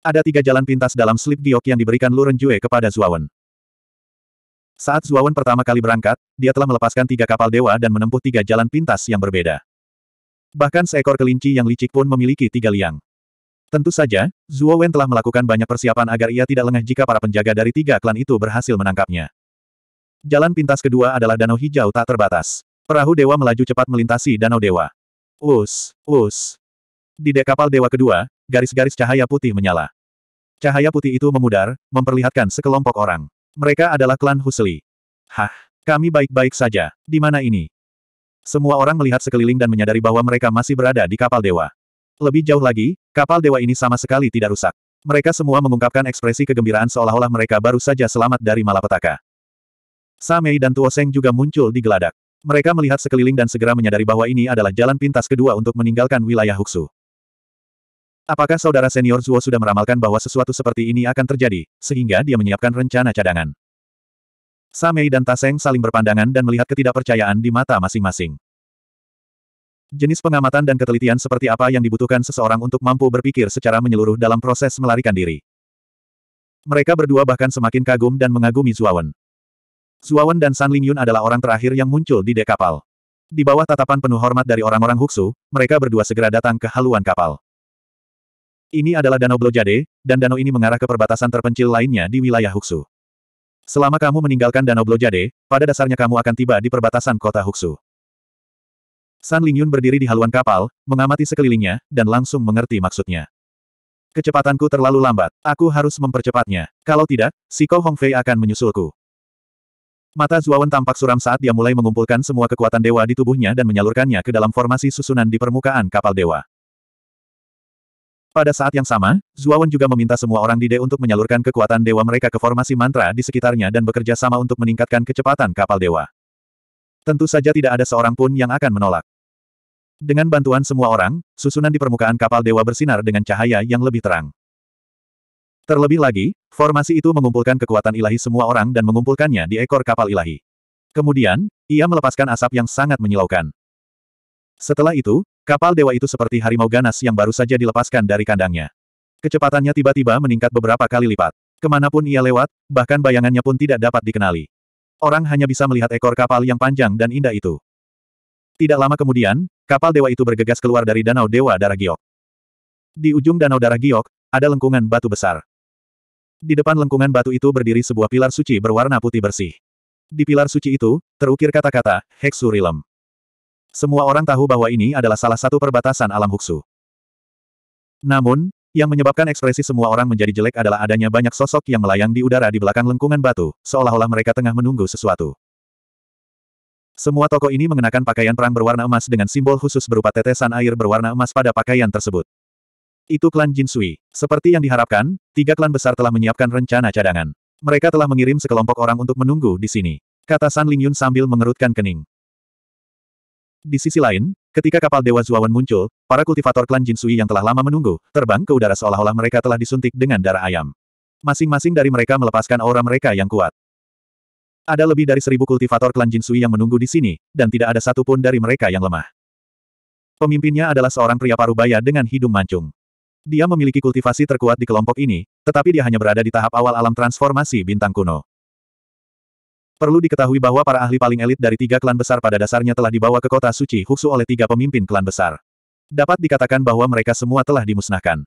Ada tiga jalan pintas dalam slip giok yang diberikan Luren Jue kepada Zuawan. Saat Zuawan pertama kali berangkat, dia telah melepaskan tiga kapal dewa dan menempuh tiga jalan pintas yang berbeda. Bahkan seekor kelinci yang licik pun memiliki tiga liang. Tentu saja, Zuo Wen telah melakukan banyak persiapan agar ia tidak lengah jika para penjaga dari tiga klan itu berhasil menangkapnya. Jalan pintas kedua adalah Danau Hijau tak terbatas. Perahu dewa melaju cepat melintasi Danau Dewa. Us, us. Di dek kapal dewa kedua, garis-garis cahaya putih menyala. Cahaya putih itu memudar, memperlihatkan sekelompok orang. Mereka adalah klan Husli. Hah, kami baik-baik saja. Di mana ini? Semua orang melihat sekeliling dan menyadari bahwa mereka masih berada di kapal dewa. Lebih jauh lagi, kapal dewa ini sama sekali tidak rusak. Mereka semua mengungkapkan ekspresi kegembiraan seolah-olah mereka baru saja selamat dari malapetaka. Samei dan Tuoseng juga muncul di geladak. Mereka melihat sekeliling dan segera menyadari bahwa ini adalah jalan pintas kedua untuk meninggalkan wilayah Huxu. Apakah saudara senior Zuo sudah meramalkan bahwa sesuatu seperti ini akan terjadi, sehingga dia menyiapkan rencana cadangan? Samei dan Taseng saling berpandangan dan melihat ketidakpercayaan di mata masing-masing. Jenis pengamatan dan ketelitian seperti apa yang dibutuhkan seseorang untuk mampu berpikir secara menyeluruh dalam proses melarikan diri. Mereka berdua bahkan semakin kagum dan mengagumi Zuawan. Zuawan dan San Lingyun adalah orang terakhir yang muncul di dek kapal. Di bawah tatapan penuh hormat dari orang-orang Huksu, mereka berdua segera datang ke haluan kapal. Ini adalah Danau Blojade, dan danau ini mengarah ke perbatasan terpencil lainnya di wilayah Huxu. Selama kamu meninggalkan Danau Blojade, pada dasarnya kamu akan tiba di perbatasan kota Huxu. San Lingyun berdiri di haluan kapal, mengamati sekelilingnya, dan langsung mengerti maksudnya. Kecepatanku terlalu lambat, aku harus mempercepatnya. Kalau tidak, si Kou Hongfei akan menyusulku. Mata Zuawan tampak suram saat dia mulai mengumpulkan semua kekuatan dewa di tubuhnya dan menyalurkannya ke dalam formasi susunan di permukaan kapal dewa. Pada saat yang sama, Zuawan juga meminta semua orang di D untuk menyalurkan kekuatan dewa mereka ke formasi mantra di sekitarnya dan bekerja sama untuk meningkatkan kecepatan kapal dewa. Tentu saja tidak ada seorang pun yang akan menolak. Dengan bantuan semua orang, susunan di permukaan kapal dewa bersinar dengan cahaya yang lebih terang. Terlebih lagi, formasi itu mengumpulkan kekuatan ilahi semua orang dan mengumpulkannya di ekor kapal ilahi. Kemudian, ia melepaskan asap yang sangat menyilaukan. Setelah itu, kapal dewa itu seperti harimau ganas yang baru saja dilepaskan dari kandangnya. Kecepatannya tiba-tiba meningkat beberapa kali lipat. Kemanapun ia lewat, bahkan bayangannya pun tidak dapat dikenali. Orang hanya bisa melihat ekor kapal yang panjang dan indah itu. Tidak lama kemudian, kapal dewa itu bergegas keluar dari Danau Dewa Darah Giok. Di ujung Danau Darah Giok, ada lengkungan batu besar. Di depan lengkungan batu itu berdiri sebuah pilar suci berwarna putih bersih. Di pilar suci itu, terukir kata-kata, Hexurilem. Semua orang tahu bahwa ini adalah salah satu perbatasan alam Huksu. Namun, yang menyebabkan ekspresi semua orang menjadi jelek adalah adanya banyak sosok yang melayang di udara di belakang lengkungan batu, seolah-olah mereka tengah menunggu sesuatu. Semua toko ini mengenakan pakaian perang berwarna emas dengan simbol khusus berupa tetesan air berwarna emas pada pakaian tersebut. Itu klan Jin Sui. Seperti yang diharapkan, tiga klan besar telah menyiapkan rencana cadangan. Mereka telah mengirim sekelompok orang untuk menunggu di sini. Kata San Lingyun sambil mengerutkan kening. Di sisi lain, ketika kapal Dewa Zuawan muncul, para kultivator klan Jin Sui yang telah lama menunggu, terbang ke udara seolah-olah mereka telah disuntik dengan darah ayam. Masing-masing dari mereka melepaskan aura mereka yang kuat. Ada lebih dari seribu kultivator klan Jin Sui yang menunggu di sini, dan tidak ada satupun dari mereka yang lemah. Pemimpinnya adalah seorang pria parubaya dengan hidung mancung. Dia memiliki kultivasi terkuat di kelompok ini, tetapi dia hanya berada di tahap awal alam transformasi bintang kuno. Perlu diketahui bahwa para ahli paling elit dari tiga klan besar pada dasarnya telah dibawa ke kota suci Huksu oleh tiga pemimpin klan besar. Dapat dikatakan bahwa mereka semua telah dimusnahkan.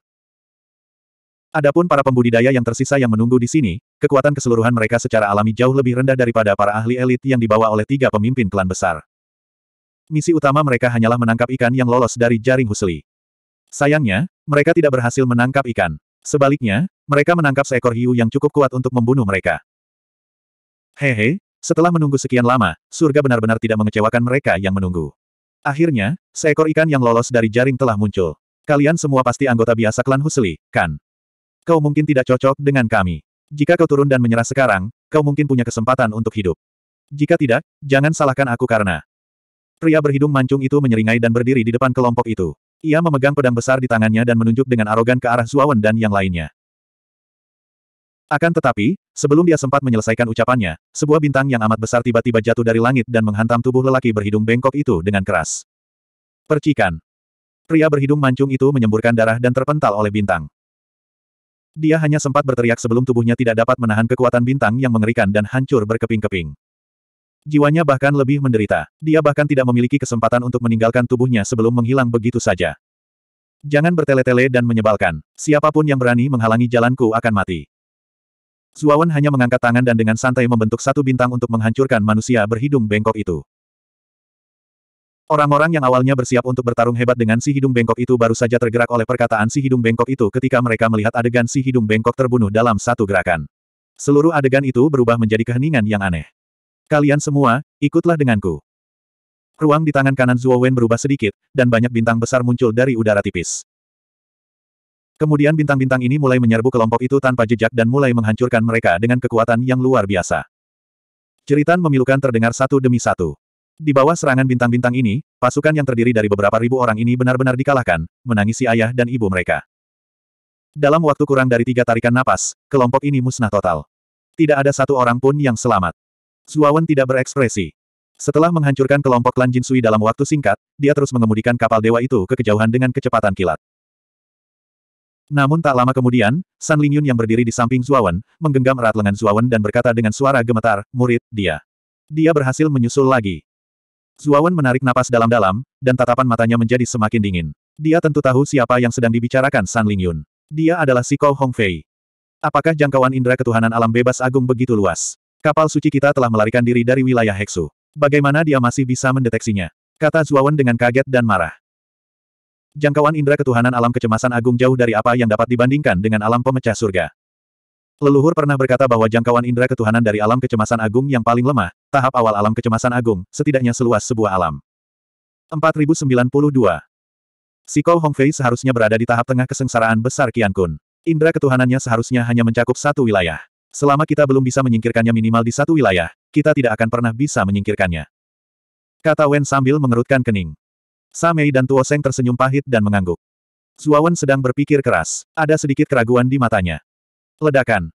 Adapun para pembudidaya yang tersisa yang menunggu di sini, kekuatan keseluruhan mereka secara alami jauh lebih rendah daripada para ahli elit yang dibawa oleh tiga pemimpin klan besar. Misi utama mereka hanyalah menangkap ikan yang lolos dari jaring husli. Sayangnya, mereka tidak berhasil menangkap ikan. Sebaliknya, mereka menangkap seekor hiu yang cukup kuat untuk membunuh mereka. Hehe, setelah menunggu sekian lama, surga benar-benar tidak mengecewakan mereka yang menunggu. Akhirnya, seekor ikan yang lolos dari jaring telah muncul. Kalian semua pasti anggota biasa klan Husli, kan? Kau mungkin tidak cocok dengan kami. Jika kau turun dan menyerah sekarang, kau mungkin punya kesempatan untuk hidup. Jika tidak, jangan salahkan aku karena... Pria berhidung mancung itu menyeringai dan berdiri di depan kelompok itu. Ia memegang pedang besar di tangannya dan menunjuk dengan arogan ke arah Zuawan dan yang lainnya. Akan tetapi, sebelum dia sempat menyelesaikan ucapannya, sebuah bintang yang amat besar tiba-tiba jatuh dari langit dan menghantam tubuh lelaki berhidung bengkok itu dengan keras. Percikan. Pria berhidung mancung itu menyemburkan darah dan terpental oleh bintang. Dia hanya sempat berteriak sebelum tubuhnya tidak dapat menahan kekuatan bintang yang mengerikan dan hancur berkeping-keping. Jiwanya bahkan lebih menderita. Dia bahkan tidak memiliki kesempatan untuk meninggalkan tubuhnya sebelum menghilang begitu saja. Jangan bertele-tele dan menyebalkan. Siapapun yang berani menghalangi jalanku akan mati. Suawan hanya mengangkat tangan dan dengan santai membentuk satu bintang untuk menghancurkan manusia berhidung bengkok itu. Orang-orang yang awalnya bersiap untuk bertarung hebat dengan si hidung bengkok itu baru saja tergerak oleh perkataan si hidung bengkok itu ketika mereka melihat adegan si hidung bengkok terbunuh dalam satu gerakan. Seluruh adegan itu berubah menjadi keheningan yang aneh. Kalian semua, ikutlah denganku. Ruang di tangan kanan Zuo berubah sedikit, dan banyak bintang besar muncul dari udara tipis. Kemudian bintang-bintang ini mulai menyerbu kelompok itu tanpa jejak dan mulai menghancurkan mereka dengan kekuatan yang luar biasa. Ceritan memilukan terdengar satu demi satu. Di bawah serangan bintang-bintang ini, pasukan yang terdiri dari beberapa ribu orang ini benar-benar dikalahkan, menangisi ayah dan ibu mereka. Dalam waktu kurang dari tiga tarikan napas, kelompok ini musnah total. Tidak ada satu orang pun yang selamat. Zuawan tidak berekspresi. Setelah menghancurkan kelompok Lan Jinsui dalam waktu singkat, dia terus mengemudikan kapal dewa itu ke kejauhan dengan kecepatan kilat. Namun tak lama kemudian, San Lingyun yang berdiri di samping Zuawan, menggenggam erat lengan Zuawan dan berkata dengan suara gemetar, murid, dia. Dia berhasil menyusul lagi. Zuawan menarik napas dalam-dalam, dan tatapan matanya menjadi semakin dingin. Dia tentu tahu siapa yang sedang dibicarakan San Lingyun. Dia adalah Si Siko Hongfei. Apakah jangkauan indera ketuhanan alam bebas agung begitu luas? Kapal suci kita telah melarikan diri dari wilayah Heksu. Bagaimana dia masih bisa mendeteksinya? Kata Zuawan dengan kaget dan marah. Jangkauan indera ketuhanan alam kecemasan agung jauh dari apa yang dapat dibandingkan dengan alam pemecah surga. Leluhur pernah berkata bahwa jangkauan indera ketuhanan dari alam kecemasan agung yang paling lemah, tahap awal alam kecemasan agung, setidaknya seluas sebuah alam. 4092 Kou Hongfei seharusnya berada di tahap tengah kesengsaraan besar Qian Kun. Indra ketuhanannya seharusnya hanya mencakup satu wilayah. Selama kita belum bisa menyingkirkannya minimal di satu wilayah, kita tidak akan pernah bisa menyingkirkannya. Kata Wen sambil mengerutkan kening. Samei dan Seng tersenyum pahit dan mengangguk. Zuawan sedang berpikir keras. Ada sedikit keraguan di matanya. Ledakan.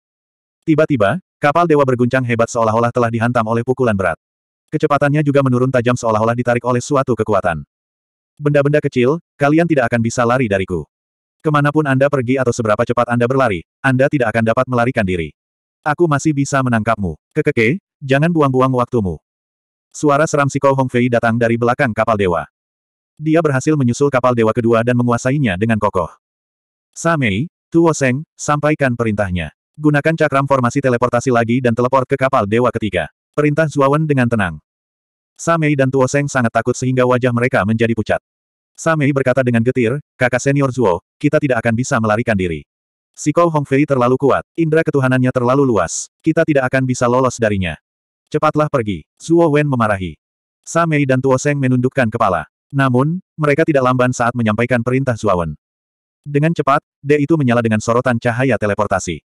Tiba-tiba, kapal dewa berguncang hebat seolah-olah telah dihantam oleh pukulan berat. Kecepatannya juga menurun tajam seolah-olah ditarik oleh suatu kekuatan. Benda-benda kecil, kalian tidak akan bisa lari dariku. Kemanapun Anda pergi atau seberapa cepat Anda berlari, Anda tidak akan dapat melarikan diri. Aku masih bisa menangkapmu. Kekeke, jangan buang-buang waktumu. Suara seram Si Siko Hongfei datang dari belakang kapal dewa. Dia berhasil menyusul kapal dewa kedua dan menguasainya dengan kokoh. Samei, Tuo Seng, sampaikan perintahnya. Gunakan cakram formasi teleportasi lagi dan teleport ke kapal dewa ketiga. Perintah Zuawan dengan tenang. Samei dan Tuo Seng sangat takut sehingga wajah mereka menjadi pucat. Samei berkata dengan getir, kakak senior Zuo, kita tidak akan bisa melarikan diri. Sikou Hongfei terlalu kuat, indera ketuhanannya terlalu luas, kita tidak akan bisa lolos darinya. Cepatlah pergi, Zuo Wen memarahi. Samei dan Tuo Seng menundukkan kepala. Namun, mereka tidak lamban saat menyampaikan perintah Zuawan. Dengan cepat, D itu menyala dengan sorotan cahaya teleportasi.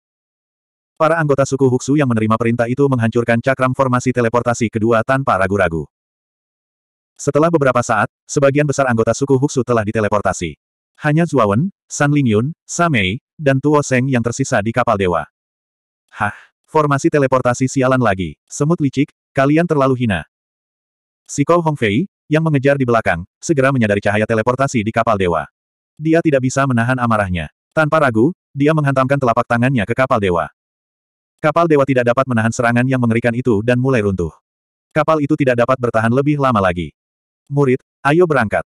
Para anggota suku Huxu yang menerima perintah itu menghancurkan cakram formasi teleportasi kedua tanpa ragu-ragu. Setelah beberapa saat, sebagian besar anggota suku Huxu telah diteleportasi. Hanya Zuawan, San Lingyun, Samei, dan Tuo Seng yang tersisa di kapal dewa. Hah, formasi teleportasi sialan lagi. Semut licik, kalian terlalu hina. Si Kou Hongfei, yang mengejar di belakang, segera menyadari cahaya teleportasi di kapal dewa. Dia tidak bisa menahan amarahnya. Tanpa ragu, dia menghantamkan telapak tangannya ke kapal dewa. Kapal dewa tidak dapat menahan serangan yang mengerikan itu dan mulai runtuh. Kapal itu tidak dapat bertahan lebih lama lagi. Murid, ayo berangkat.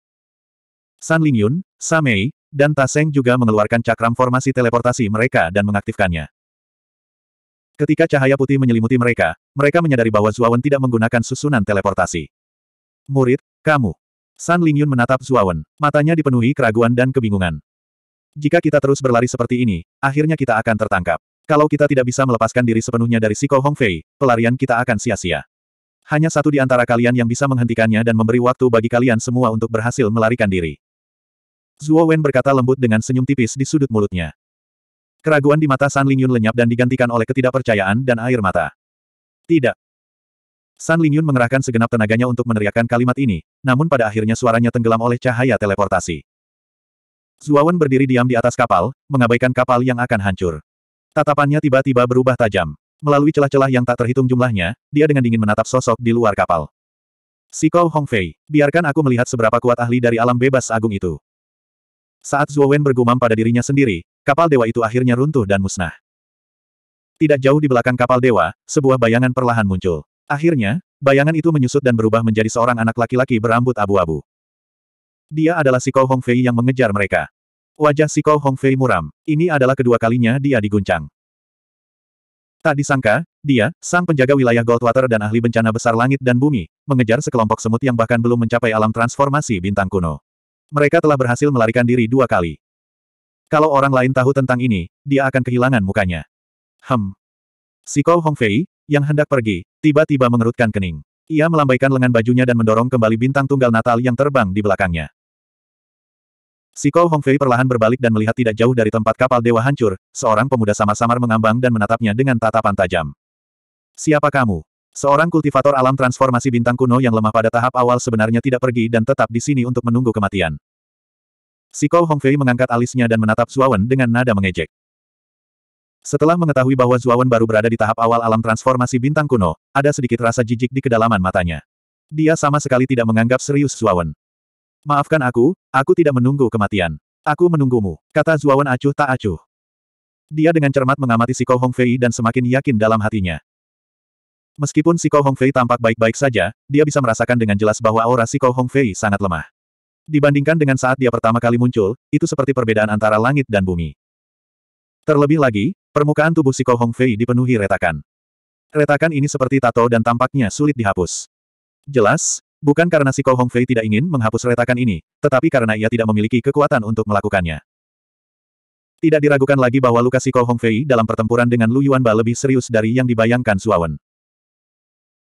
San Lingyun, Samei, dan Taseng juga mengeluarkan cakram formasi teleportasi mereka dan mengaktifkannya. Ketika cahaya putih menyelimuti mereka, mereka menyadari bahwa Zuawan tidak menggunakan susunan teleportasi. Murid, kamu. San Lingyun menatap Zuawan, matanya dipenuhi keraguan dan kebingungan. Jika kita terus berlari seperti ini, akhirnya kita akan tertangkap. Kalau kita tidak bisa melepaskan diri sepenuhnya dari Siko Hongfei, pelarian kita akan sia-sia. Hanya satu di antara kalian yang bisa menghentikannya dan memberi waktu bagi kalian semua untuk berhasil melarikan diri. Zuo Wen berkata lembut dengan senyum tipis di sudut mulutnya. Keraguan di mata San Lingyun lenyap dan digantikan oleh ketidakpercayaan dan air mata. Tidak, San Lingyun mengerahkan segenap tenaganya untuk meneriakkan kalimat ini, namun pada akhirnya suaranya tenggelam oleh cahaya teleportasi. Zuawan berdiri diam di atas kapal, mengabaikan kapal yang akan hancur. Tatapannya tiba-tiba berubah tajam. Melalui celah-celah yang tak terhitung jumlahnya, dia dengan dingin menatap sosok di luar kapal. Si Kou Hongfei, biarkan aku melihat seberapa kuat ahli dari alam bebas agung itu. Saat Zuowen bergumam pada dirinya sendiri, kapal dewa itu akhirnya runtuh dan musnah. Tidak jauh di belakang kapal dewa, sebuah bayangan perlahan muncul. Akhirnya, bayangan itu menyusut dan berubah menjadi seorang anak laki-laki berambut abu-abu. Dia adalah Sikou Hongfei yang mengejar mereka. Wajah Sikou Hongfei muram. Ini adalah kedua kalinya dia diguncang. Tak disangka, dia, sang penjaga wilayah Goldwater dan ahli bencana besar langit dan bumi, mengejar sekelompok semut yang bahkan belum mencapai alam transformasi bintang kuno. Mereka telah berhasil melarikan diri dua kali. Kalau orang lain tahu tentang ini, dia akan kehilangan mukanya. Hem. Sikou Hongfei, yang hendak pergi, tiba-tiba mengerutkan kening. Ia melambaikan lengan bajunya dan mendorong kembali bintang tunggal Natal yang terbang di belakangnya. Si Kou Hongfei perlahan berbalik dan melihat tidak jauh dari tempat kapal dewa hancur, seorang pemuda samar-samar mengambang dan menatapnya dengan tatapan tajam. Siapa kamu? Seorang kultivator alam transformasi bintang kuno yang lemah pada tahap awal sebenarnya tidak pergi dan tetap di sini untuk menunggu kematian. Si Kou Hongfei mengangkat alisnya dan menatap Zuawan dengan nada mengejek. Setelah mengetahui bahwa Zuawan baru berada di tahap awal alam transformasi bintang kuno, ada sedikit rasa jijik di kedalaman matanya. Dia sama sekali tidak menganggap serius Zuawan. Maafkan aku, aku tidak menunggu kematian. Aku menunggumu, kata Zuawan acuh tak acuh. Dia dengan cermat mengamati Si Siko Fei dan semakin yakin dalam hatinya. Meskipun Si Siko Fei tampak baik-baik saja, dia bisa merasakan dengan jelas bahwa aura Siko Fei sangat lemah. Dibandingkan dengan saat dia pertama kali muncul, itu seperti perbedaan antara langit dan bumi. Terlebih lagi, Permukaan tubuh si Kohong Fei dipenuhi retakan. Retakan ini seperti tato dan tampaknya sulit dihapus. Jelas, bukan karena si Kohong Fei tidak ingin menghapus retakan ini, tetapi karena ia tidak memiliki kekuatan untuk melakukannya. Tidak diragukan lagi bahwa luka Si Kohong Fei dalam pertempuran dengan Lu Yuan Ba lebih serius dari yang dibayangkan Suawan.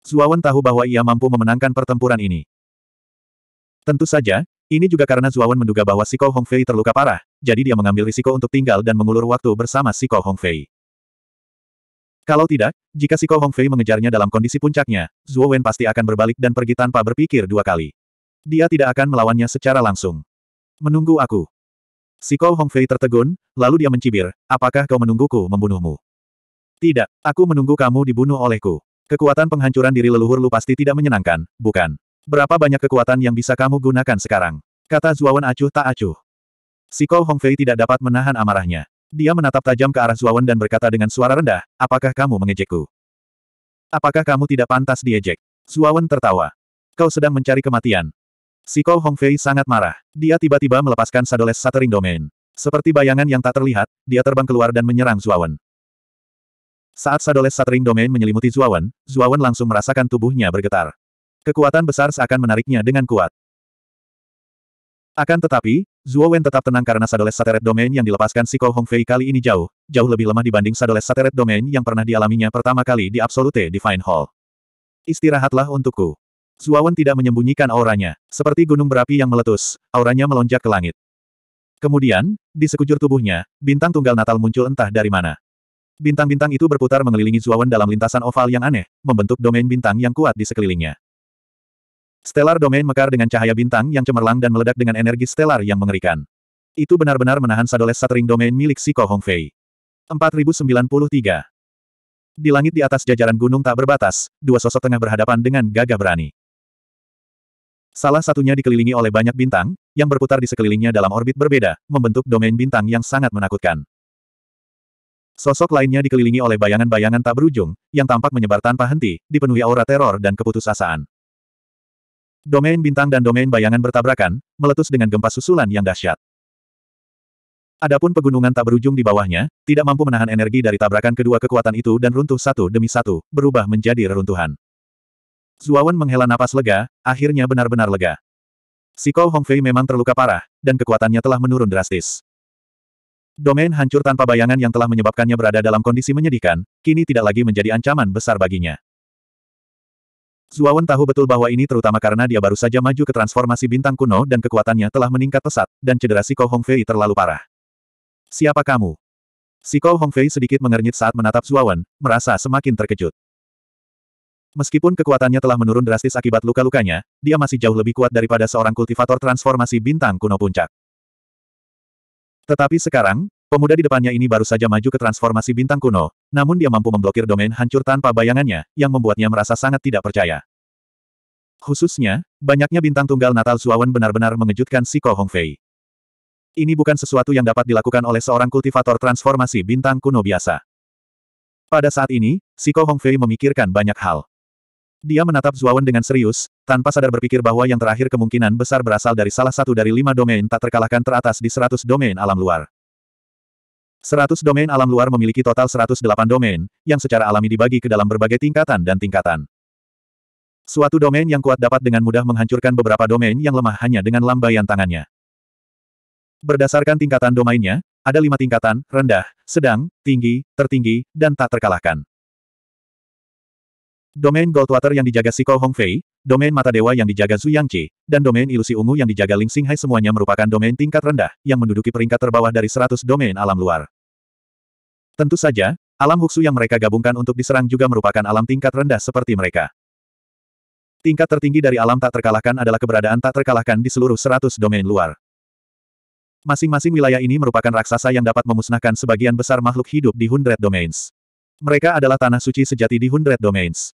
Suawan tahu bahwa ia mampu memenangkan pertempuran ini. Tentu saja, ini juga karena Zuawan menduga bahwa Siko Hongfei terluka parah, jadi dia mengambil risiko untuk tinggal dan mengulur waktu bersama Siko Hongfei. Kalau tidak, jika Siko Hongfei mengejarnya dalam kondisi puncaknya, Zuawan pasti akan berbalik dan pergi tanpa berpikir dua kali. Dia tidak akan melawannya secara langsung. Menunggu aku. Si Kou Hongfei tertegun, lalu dia mencibir, apakah kau menungguku membunuhmu? Tidak, aku menunggu kamu dibunuh olehku. Kekuatan penghancuran diri leluhur lu pasti tidak menyenangkan, bukan? Berapa banyak kekuatan yang bisa kamu gunakan sekarang? Kata Zuawan acuh tak acuh. Kou Hongfei tidak dapat menahan amarahnya. Dia menatap tajam ke arah Zuawan dan berkata dengan suara rendah, apakah kamu mengejekku? Apakah kamu tidak pantas diejek? Zuawan tertawa. Kau sedang mencari kematian. Kou Hongfei sangat marah. Dia tiba-tiba melepaskan Sadoles Shattering Domain. Seperti bayangan yang tak terlihat, dia terbang keluar dan menyerang Zuawan. Saat Sadoles Shattering Domain menyelimuti Zuawan, Zuawan langsung merasakan tubuhnya bergetar. Kekuatan besar seakan menariknya dengan kuat. Akan tetapi, Zuo Wen tetap tenang karena Sadoles Sateret Domain yang dilepaskan Si Siko Hongfei kali ini jauh, jauh lebih lemah dibanding Sadoles Sateret Domain yang pernah dialaminya pertama kali di Absolute Divine Hall. Istirahatlah untukku. Zuo Wen tidak menyembunyikan auranya. Seperti gunung berapi yang meletus, auranya melonjak ke langit. Kemudian, di sekujur tubuhnya, bintang tunggal Natal muncul entah dari mana. Bintang-bintang itu berputar mengelilingi Zuo Wen dalam lintasan oval yang aneh, membentuk domain bintang yang kuat di sekelilingnya. Stellar Domain mekar dengan cahaya bintang yang cemerlang dan meledak dengan energi stellar yang mengerikan. Itu benar-benar menahan Sadoles satering Domain milik Si Hong Hongfei. 4093 Di langit di atas jajaran gunung tak berbatas, dua sosok tengah berhadapan dengan gagah berani. Salah satunya dikelilingi oleh banyak bintang, yang berputar di sekelilingnya dalam orbit berbeda, membentuk domain bintang yang sangat menakutkan. Sosok lainnya dikelilingi oleh bayangan-bayangan tak berujung, yang tampak menyebar tanpa henti, dipenuhi aura teror dan keputusasaan. Domain bintang dan domain bayangan bertabrakan, meletus dengan gempa susulan yang dahsyat. Adapun pegunungan tak berujung di bawahnya, tidak mampu menahan energi dari tabrakan kedua kekuatan itu dan runtuh satu demi satu, berubah menjadi reruntuhan. Zuawan menghela napas lega, akhirnya benar-benar lega. Si Kou Hongfei memang terluka parah, dan kekuatannya telah menurun drastis. Domain hancur tanpa bayangan yang telah menyebabkannya berada dalam kondisi menyedihkan, kini tidak lagi menjadi ancaman besar baginya. Zuawan tahu betul bahwa ini terutama karena dia baru saja maju ke transformasi bintang kuno dan kekuatannya telah meningkat pesat, dan cedera Siko Hongfei terlalu parah. Siapa kamu? Siko Hongfei sedikit mengernyit saat menatap Zuawan, merasa semakin terkejut. Meskipun kekuatannya telah menurun drastis akibat luka-lukanya, dia masih jauh lebih kuat daripada seorang kultivator transformasi bintang kuno puncak. Tetapi sekarang, Pemuda di depannya ini baru saja maju ke transformasi bintang kuno, namun dia mampu memblokir domain hancur tanpa bayangannya, yang membuatnya merasa sangat tidak percaya. Khususnya, banyaknya bintang tunggal Natal Suawan benar-benar mengejutkan si Ko Hongfei. Ini bukan sesuatu yang dapat dilakukan oleh seorang kultivator transformasi bintang kuno biasa. Pada saat ini, Si Siko Hongfei memikirkan banyak hal. Dia menatap Zuawan dengan serius, tanpa sadar berpikir bahwa yang terakhir kemungkinan besar berasal dari salah satu dari lima domain tak terkalahkan teratas di seratus domain alam luar. 100 domain alam luar memiliki total 108 domain, yang secara alami dibagi ke dalam berbagai tingkatan dan tingkatan. Suatu domain yang kuat dapat dengan mudah menghancurkan beberapa domain yang lemah hanya dengan lambaian tangannya. Berdasarkan tingkatan domainnya, ada lima tingkatan, rendah, sedang, tinggi, tertinggi, dan tak terkalahkan. Domain Goldwater yang dijaga Siko Hongfei, Domain mata dewa yang dijaga Zhu Yangqi, dan domain ilusi ungu yang dijaga Ling Xinghai semuanya merupakan domain tingkat rendah, yang menduduki peringkat terbawah dari 100 domain alam luar. Tentu saja, alam huksu yang mereka gabungkan untuk diserang juga merupakan alam tingkat rendah seperti mereka. Tingkat tertinggi dari alam tak terkalahkan adalah keberadaan tak terkalahkan di seluruh 100 domain luar. Masing-masing wilayah ini merupakan raksasa yang dapat memusnahkan sebagian besar makhluk hidup di Hundred Domains. Mereka adalah tanah suci sejati di Hundred Domains.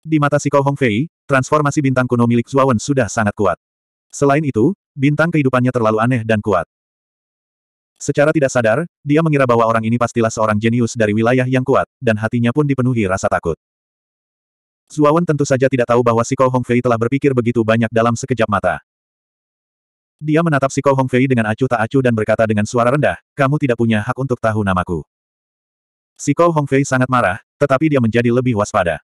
Di mata Si Siko Hongfei, transformasi bintang kuno milik Zuawan sudah sangat kuat. Selain itu, bintang kehidupannya terlalu aneh dan kuat. Secara tidak sadar, dia mengira bahwa orang ini pastilah seorang jenius dari wilayah yang kuat, dan hatinya pun dipenuhi rasa takut. Zuawan tentu saja tidak tahu bahwa Si Siko Hongfei telah berpikir begitu banyak dalam sekejap mata. Dia menatap Si Siko Hongfei dengan acuh tak acuh dan berkata dengan suara rendah, kamu tidak punya hak untuk tahu namaku. Si Siko Hongfei sangat marah, tetapi dia menjadi lebih waspada.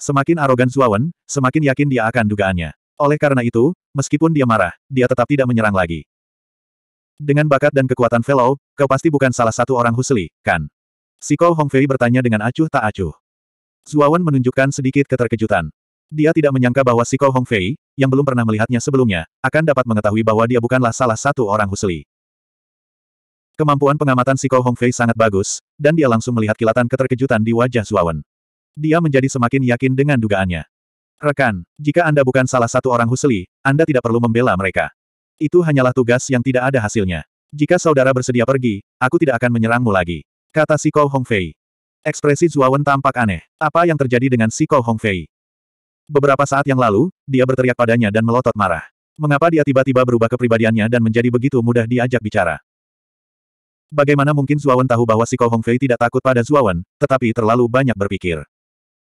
Semakin arogan Zuawan, semakin yakin dia akan dugaannya. Oleh karena itu, meskipun dia marah, dia tetap tidak menyerang lagi. Dengan bakat dan kekuatan Fellow, kau pasti bukan salah satu orang Husli, kan? Si Kou Hongfei bertanya dengan acuh tak acuh. Zuawan menunjukkan sedikit keterkejutan. Dia tidak menyangka bahwa Si Kou Hongfei, yang belum pernah melihatnya sebelumnya, akan dapat mengetahui bahwa dia bukanlah salah satu orang Husli. Kemampuan pengamatan Si Kou Hongfei sangat bagus, dan dia langsung melihat kilatan keterkejutan di wajah Zuawan. Dia menjadi semakin yakin dengan dugaannya. Rekan, jika Anda bukan salah satu orang husli, Anda tidak perlu membela mereka. Itu hanyalah tugas yang tidak ada hasilnya. Jika saudara bersedia pergi, aku tidak akan menyerangmu lagi. Kata Si Siko Hongfei. Ekspresi Zuawan tampak aneh. Apa yang terjadi dengan Si Siko Hongfei? Beberapa saat yang lalu, dia berteriak padanya dan melotot marah. Mengapa dia tiba-tiba berubah kepribadiannya dan menjadi begitu mudah diajak bicara? Bagaimana mungkin Zuawan tahu bahwa Si Siko Hongfei tidak takut pada Zuawan, tetapi terlalu banyak berpikir.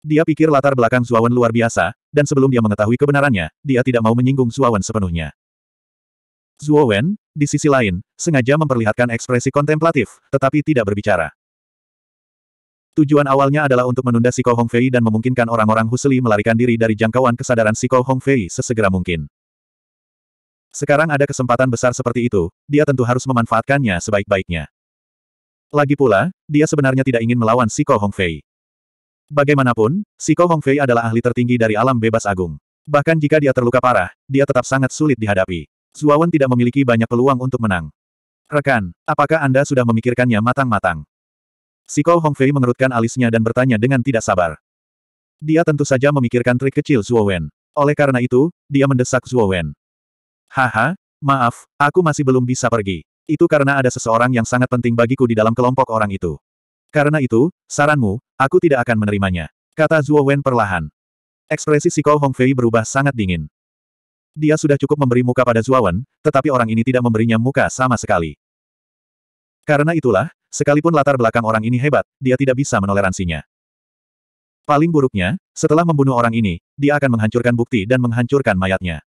Dia pikir latar belakang Zuawan luar biasa, dan sebelum dia mengetahui kebenarannya, dia tidak mau menyinggung Zuawan sepenuhnya. Zuowen, di sisi lain, sengaja memperlihatkan ekspresi kontemplatif, tetapi tidak berbicara. Tujuan awalnya adalah untuk menunda Siko Hongfei dan memungkinkan orang-orang Husli melarikan diri dari jangkauan kesadaran Siko Hongfei sesegera mungkin. Sekarang ada kesempatan besar seperti itu, dia tentu harus memanfaatkannya sebaik-baiknya. Lagi pula, dia sebenarnya tidak ingin melawan Siko Hongfei. Bagaimanapun, Si Siko Hongfei adalah ahli tertinggi dari alam bebas agung. Bahkan jika dia terluka parah, dia tetap sangat sulit dihadapi. Zuawan tidak memiliki banyak peluang untuk menang. Rekan, apakah Anda sudah memikirkannya matang-matang? Si Siko Hongfei mengerutkan alisnya dan bertanya dengan tidak sabar. Dia tentu saja memikirkan trik kecil Zuowen. Oleh karena itu, dia mendesak Zuowen. Haha, maaf, aku masih belum bisa pergi. Itu karena ada seseorang yang sangat penting bagiku di dalam kelompok orang itu. Karena itu, saranmu, aku tidak akan menerimanya. Kata Zhuo Wen perlahan. Ekspresi si Siko Hongfei berubah sangat dingin. Dia sudah cukup memberi muka pada Zhuo Wen, tetapi orang ini tidak memberinya muka sama sekali. Karena itulah, sekalipun latar belakang orang ini hebat, dia tidak bisa menoleransinya. Paling buruknya, setelah membunuh orang ini, dia akan menghancurkan bukti dan menghancurkan mayatnya.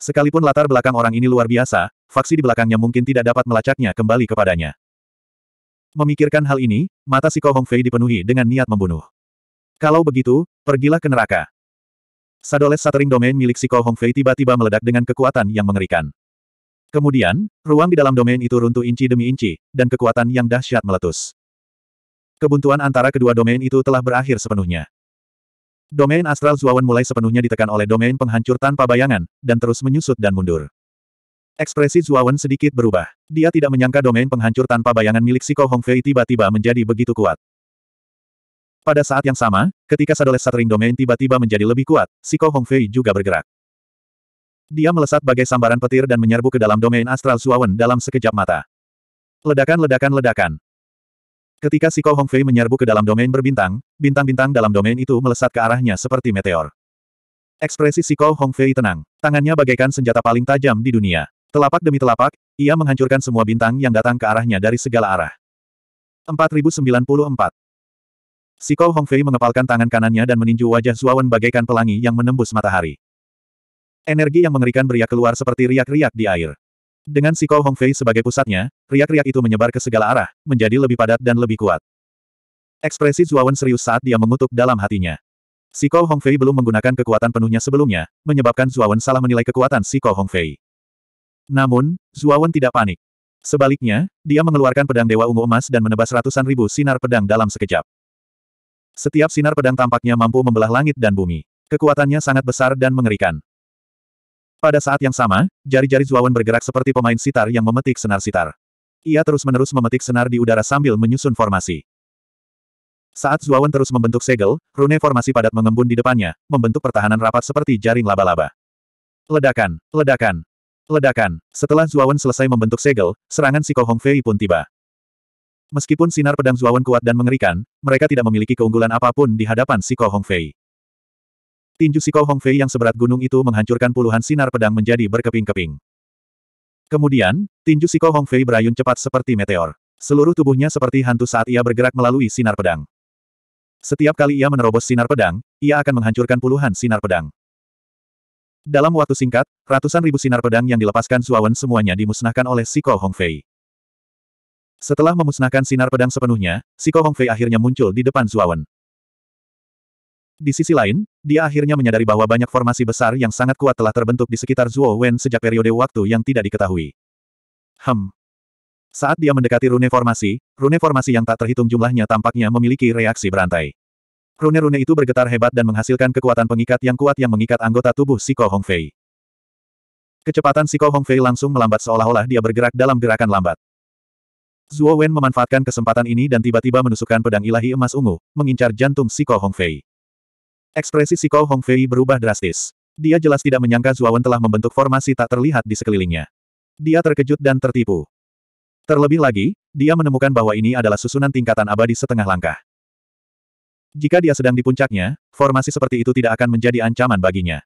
Sekalipun latar belakang orang ini luar biasa, faksi di belakangnya mungkin tidak dapat melacaknya kembali kepadanya. Memikirkan hal ini, mata si Kohong Fei dipenuhi dengan niat membunuh. Kalau begitu, pergilah ke neraka. Sadoles Satering Domain milik si Kohong Fei tiba-tiba meledak dengan kekuatan yang mengerikan. Kemudian, ruang di dalam domain itu runtuh inci demi inci, dan kekuatan yang dahsyat meletus. Kebuntuan antara kedua domain itu telah berakhir sepenuhnya. Domain astral Zuawan mulai sepenuhnya ditekan oleh domain penghancur tanpa bayangan, dan terus menyusut dan mundur. Ekspresi Zuawan sedikit berubah. Dia tidak menyangka domain penghancur tanpa bayangan milik Siko Hongfei tiba-tiba menjadi begitu kuat. Pada saat yang sama, ketika Sadoles Satering Domain tiba-tiba menjadi lebih kuat, Siko Hongfei juga bergerak. Dia melesat bagai sambaran petir dan menyerbu ke dalam domain astral Zuawan dalam sekejap mata. Ledakan-ledakan-ledakan. Ketika Siko Hongfei menyerbu ke dalam domain berbintang, bintang-bintang dalam domain itu melesat ke arahnya seperti meteor. Ekspresi Siko Hongfei tenang. Tangannya bagaikan senjata paling tajam di dunia. Telapak demi telapak, ia menghancurkan semua bintang yang datang ke arahnya dari segala arah. 4094. Kou Hongfei mengepalkan tangan kanannya dan meninju wajah Zuawan bagaikan pelangi yang menembus matahari. Energi yang mengerikan beriak keluar seperti riak-riak di air. Dengan si Kou Hongfei sebagai pusatnya, riak-riak itu menyebar ke segala arah, menjadi lebih padat dan lebih kuat. Ekspresi Zuawan serius saat dia mengutuk dalam hatinya. Si Kou Hongfei belum menggunakan kekuatan penuhnya sebelumnya, menyebabkan Zuawan salah menilai kekuatan si Kou Hongfei. Namun, Zuawan tidak panik. Sebaliknya, dia mengeluarkan pedang Dewa Ungu Emas dan menebas ratusan ribu sinar pedang dalam sekejap. Setiap sinar pedang tampaknya mampu membelah langit dan bumi. Kekuatannya sangat besar dan mengerikan. Pada saat yang sama, jari-jari Zuawan bergerak seperti pemain sitar yang memetik senar sitar. Ia terus-menerus memetik senar di udara sambil menyusun formasi. Saat Zuawan terus membentuk segel, rune formasi padat mengembun di depannya, membentuk pertahanan rapat seperti jaring laba-laba. Ledakan, ledakan, Ledakan. Setelah Zuawan selesai membentuk segel, serangan Si Siko Hongfei pun tiba. Meskipun sinar pedang Zuawan kuat dan mengerikan, mereka tidak memiliki keunggulan apapun di hadapan Si Siko Hongfei. Tinju Si Siko Hongfei yang seberat gunung itu menghancurkan puluhan sinar pedang menjadi berkeping-keping. Kemudian, tinju Si Siko Hongfei berayun cepat seperti meteor. Seluruh tubuhnya seperti hantu saat ia bergerak melalui sinar pedang. Setiap kali ia menerobos sinar pedang, ia akan menghancurkan puluhan sinar pedang. Dalam waktu singkat, ratusan ribu sinar pedang yang dilepaskan Suawan semuanya dimusnahkan oleh Siko Hongfei. Setelah memusnahkan sinar pedang sepenuhnya, Siko Hongfei akhirnya muncul di depan Suawan. Di sisi lain, dia akhirnya menyadari bahwa banyak formasi besar yang sangat kuat telah terbentuk di sekitar Zuo Wen sejak periode waktu yang tidak diketahui. Hem. Saat dia mendekati rune formasi, rune formasi yang tak terhitung jumlahnya tampaknya memiliki reaksi berantai. Rune-rune itu bergetar hebat dan menghasilkan kekuatan pengikat yang kuat yang mengikat anggota tubuh Siko Hongfei. Kecepatan Siko Hongfei langsung melambat seolah-olah dia bergerak dalam gerakan lambat. Zhuo Wen memanfaatkan kesempatan ini dan tiba-tiba menusukkan pedang ilahi emas ungu, mengincar jantung Siko Hongfei. Ekspresi Siko Hongfei berubah drastis. Dia jelas tidak menyangka Zhuo Wen telah membentuk formasi tak terlihat di sekelilingnya. Dia terkejut dan tertipu. Terlebih lagi, dia menemukan bahwa ini adalah susunan tingkatan abadi setengah langkah. Jika dia sedang di puncaknya, formasi seperti itu tidak akan menjadi ancaman baginya.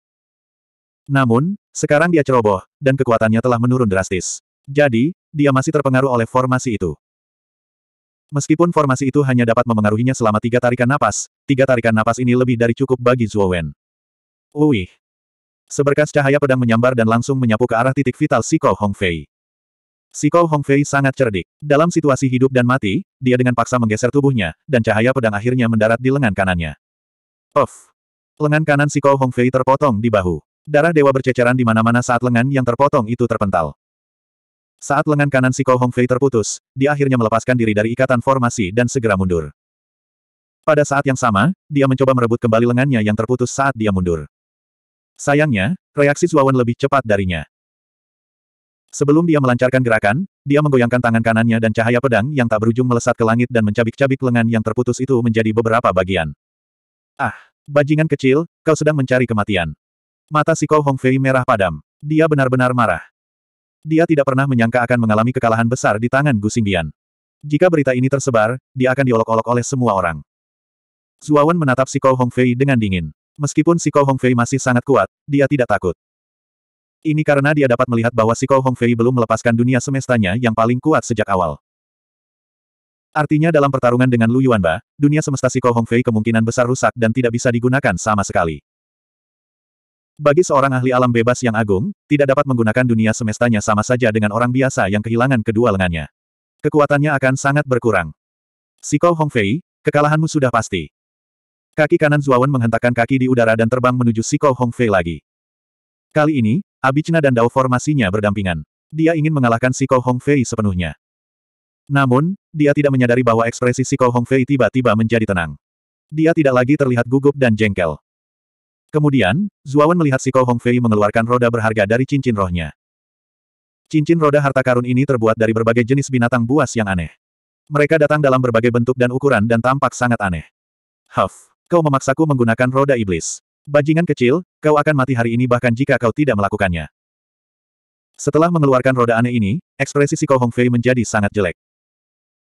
Namun, sekarang dia ceroboh, dan kekuatannya telah menurun drastis. Jadi, dia masih terpengaruh oleh formasi itu. Meskipun formasi itu hanya dapat memengaruhinya selama tiga tarikan napas, tiga tarikan napas ini lebih dari cukup bagi Zhuo Wen. Uih! Seberkas cahaya pedang menyambar dan langsung menyapu ke arah titik vital Siko Hongfei. Si Kou Hongfei sangat cerdik. Dalam situasi hidup dan mati, dia dengan paksa menggeser tubuhnya, dan cahaya pedang akhirnya mendarat di lengan kanannya. Of! Lengan kanan si Kou Hongfei terpotong di bahu. Darah dewa berceceran di mana-mana saat lengan yang terpotong itu terpental. Saat lengan kanan si Kou Hongfei terputus, dia akhirnya melepaskan diri dari ikatan formasi dan segera mundur. Pada saat yang sama, dia mencoba merebut kembali lengannya yang terputus saat dia mundur. Sayangnya, reaksi Zuawan lebih cepat darinya. Sebelum dia melancarkan gerakan, dia menggoyangkan tangan kanannya dan cahaya pedang yang tak berujung melesat ke langit dan mencabik-cabik lengan yang terputus itu menjadi beberapa bagian. Ah, bajingan kecil, kau sedang mencari kematian. Mata si Kou Hongfei merah padam. Dia benar-benar marah. Dia tidak pernah menyangka akan mengalami kekalahan besar di tangan Gu Xingbian. Jika berita ini tersebar, dia akan diolok-olok oleh semua orang. Zuawan menatap si Kou Hongfei dengan dingin. Meskipun si Kou Hongfei masih sangat kuat, dia tidak takut. Ini karena dia dapat melihat bahwa Si Siko Hongfei belum melepaskan dunia semestanya yang paling kuat sejak awal. Artinya dalam pertarungan dengan Lu Yuanba, dunia semesta Si Siko Hongfei kemungkinan besar rusak dan tidak bisa digunakan sama sekali. Bagi seorang ahli alam bebas yang agung, tidak dapat menggunakan dunia semestanya sama saja dengan orang biasa yang kehilangan kedua lengannya. Kekuatannya akan sangat berkurang. Si Siko Hongfei, kekalahanmu sudah pasti. Kaki kanan Zuawan menghentakkan kaki di udara dan terbang menuju Si Siko Hongfei lagi. Kali ini, Abicna dan Dao formasinya berdampingan. Dia ingin mengalahkan Si Siko Fei sepenuhnya. Namun, dia tidak menyadari bahwa ekspresi Si Siko Fei tiba-tiba menjadi tenang. Dia tidak lagi terlihat gugup dan jengkel. Kemudian, Zuawan melihat Si Siko Fei mengeluarkan roda berharga dari cincin rohnya. Cincin roda harta karun ini terbuat dari berbagai jenis binatang buas yang aneh. Mereka datang dalam berbagai bentuk dan ukuran dan tampak sangat aneh. Huff, kau memaksaku menggunakan roda iblis. Bajingan kecil, kau akan mati hari ini bahkan jika kau tidak melakukannya. Setelah mengeluarkan roda aneh ini, ekspresi Si Siko Hongfei menjadi sangat jelek.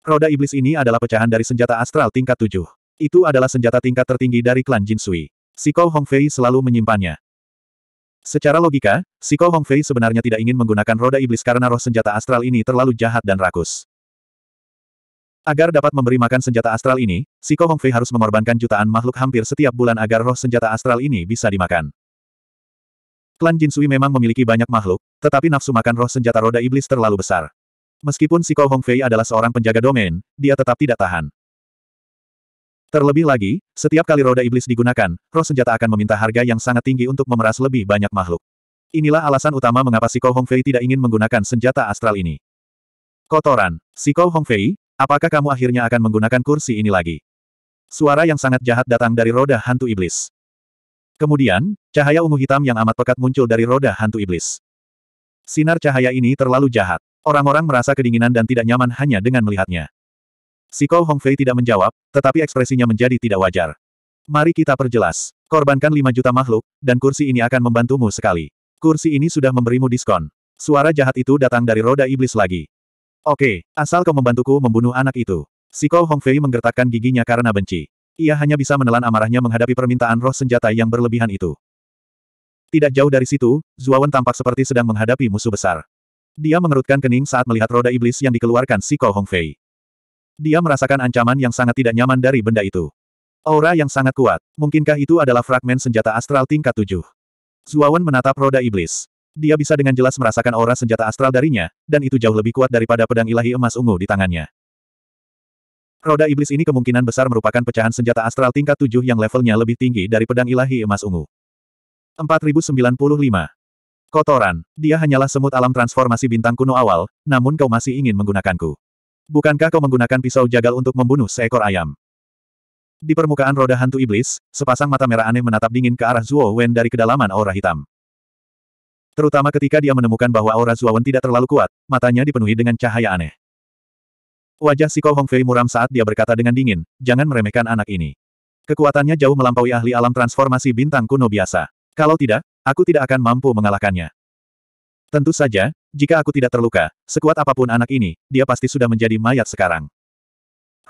Roda iblis ini adalah pecahan dari senjata astral tingkat tujuh. Itu adalah senjata tingkat tertinggi dari klan Jin Sui. Siko Hongfei selalu menyimpannya. Secara logika, Si Siko Hongfei sebenarnya tidak ingin menggunakan roda iblis karena roh senjata astral ini terlalu jahat dan rakus. Agar dapat memberi makan senjata astral ini, Si Siko Fei harus mengorbankan jutaan makhluk hampir setiap bulan agar roh senjata astral ini bisa dimakan. Klan Jin Sui memang memiliki banyak makhluk, tetapi nafsu makan roh senjata roda iblis terlalu besar. Meskipun Si Siko Fei adalah seorang penjaga domain, dia tetap tidak tahan. Terlebih lagi, setiap kali roda iblis digunakan, roh senjata akan meminta harga yang sangat tinggi untuk memeras lebih banyak makhluk. Inilah alasan utama mengapa Si Siko Fei tidak ingin menggunakan senjata astral ini. Kotoran, Si Siko Fei. Apakah kamu akhirnya akan menggunakan kursi ini lagi? Suara yang sangat jahat datang dari roda hantu iblis. Kemudian, cahaya ungu hitam yang amat pekat muncul dari roda hantu iblis. Sinar cahaya ini terlalu jahat. Orang-orang merasa kedinginan dan tidak nyaman hanya dengan melihatnya. Si Kou Hongfei tidak menjawab, tetapi ekspresinya menjadi tidak wajar. Mari kita perjelas. Korbankan 5 juta makhluk, dan kursi ini akan membantumu sekali. Kursi ini sudah memberimu diskon. Suara jahat itu datang dari roda iblis lagi. Oke, asal kau membantuku membunuh anak itu. Si Kou Hongfei menggertakkan giginya karena benci. Ia hanya bisa menelan amarahnya menghadapi permintaan roh senjata yang berlebihan itu. Tidak jauh dari situ, Zuawan tampak seperti sedang menghadapi musuh besar. Dia mengerutkan kening saat melihat roda iblis yang dikeluarkan si Kou Hongfei. Dia merasakan ancaman yang sangat tidak nyaman dari benda itu. Aura yang sangat kuat, mungkinkah itu adalah fragmen senjata astral tingkat tujuh? Zuawan menatap roda iblis. Dia bisa dengan jelas merasakan aura senjata astral darinya, dan itu jauh lebih kuat daripada pedang ilahi emas ungu di tangannya. Roda iblis ini kemungkinan besar merupakan pecahan senjata astral tingkat 7 yang levelnya lebih tinggi dari pedang ilahi emas ungu. 4095. Kotoran. Dia hanyalah semut alam transformasi bintang kuno awal, namun kau masih ingin menggunakanku. Bukankah kau menggunakan pisau jagal untuk membunuh seekor ayam? Di permukaan roda hantu iblis, sepasang mata merah aneh menatap dingin ke arah Zuo Wen dari kedalaman aura hitam. Terutama ketika dia menemukan bahwa aura Zuawan tidak terlalu kuat, matanya dipenuhi dengan cahaya aneh. Wajah Siko Hongfei muram saat dia berkata dengan dingin, jangan meremehkan anak ini. Kekuatannya jauh melampaui ahli alam transformasi bintang kuno biasa. Kalau tidak, aku tidak akan mampu mengalahkannya. Tentu saja, jika aku tidak terluka, sekuat apapun anak ini, dia pasti sudah menjadi mayat sekarang.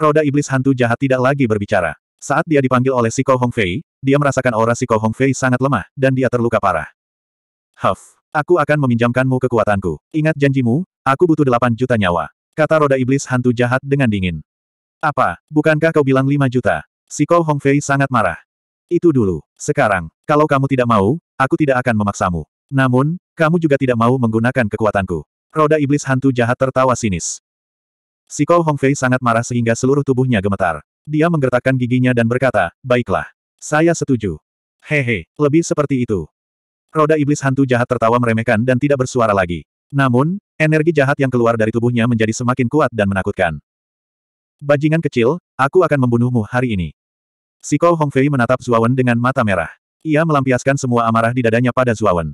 Roda iblis hantu jahat tidak lagi berbicara. Saat dia dipanggil oleh Siko Hongfei, dia merasakan aura Siko Hongfei sangat lemah, dan dia terluka parah. Huff. Aku akan meminjamkanmu kekuatanku. Ingat janjimu, aku butuh delapan juta nyawa. Kata roda iblis hantu jahat dengan dingin. Apa, bukankah kau bilang lima juta? Si Kou Hongfei sangat marah. Itu dulu. Sekarang, kalau kamu tidak mau, aku tidak akan memaksamu. Namun, kamu juga tidak mau menggunakan kekuatanku. Roda iblis hantu jahat tertawa sinis. Si Kou Hongfei sangat marah sehingga seluruh tubuhnya gemetar. Dia menggertakkan giginya dan berkata, baiklah. Saya setuju. Hehe, lebih seperti itu. Roda iblis hantu jahat tertawa meremehkan dan tidak bersuara lagi. Namun, energi jahat yang keluar dari tubuhnya menjadi semakin kuat dan menakutkan. Bajingan kecil, aku akan membunuhmu hari ini. Si Kou Hongfei menatap Zuawan dengan mata merah. Ia melampiaskan semua amarah di dadanya pada Zuawan.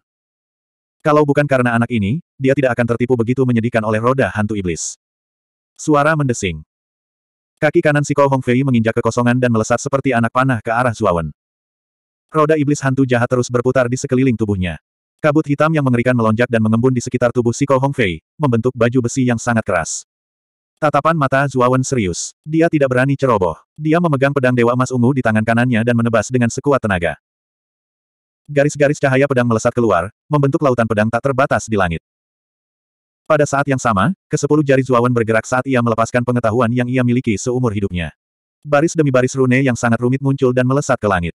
Kalau bukan karena anak ini, dia tidak akan tertipu begitu menyedihkan oleh roda hantu iblis. Suara mendesing. Kaki kanan si Kou Hongfei menginjak kekosongan dan melesat seperti anak panah ke arah Zuawan. Roda iblis hantu jahat terus berputar di sekeliling tubuhnya. Kabut hitam yang mengerikan melonjak dan mengembun di sekitar tubuh Siko Hongfei, membentuk baju besi yang sangat keras. Tatapan mata Zuawan serius. Dia tidak berani ceroboh. Dia memegang pedang Dewa Emas Ungu di tangan kanannya dan menebas dengan sekuat tenaga. Garis-garis cahaya pedang melesat keluar, membentuk lautan pedang tak terbatas di langit. Pada saat yang sama, kesepuluh jari Zuawan bergerak saat ia melepaskan pengetahuan yang ia miliki seumur hidupnya. Baris demi baris rune yang sangat rumit muncul dan melesat ke langit.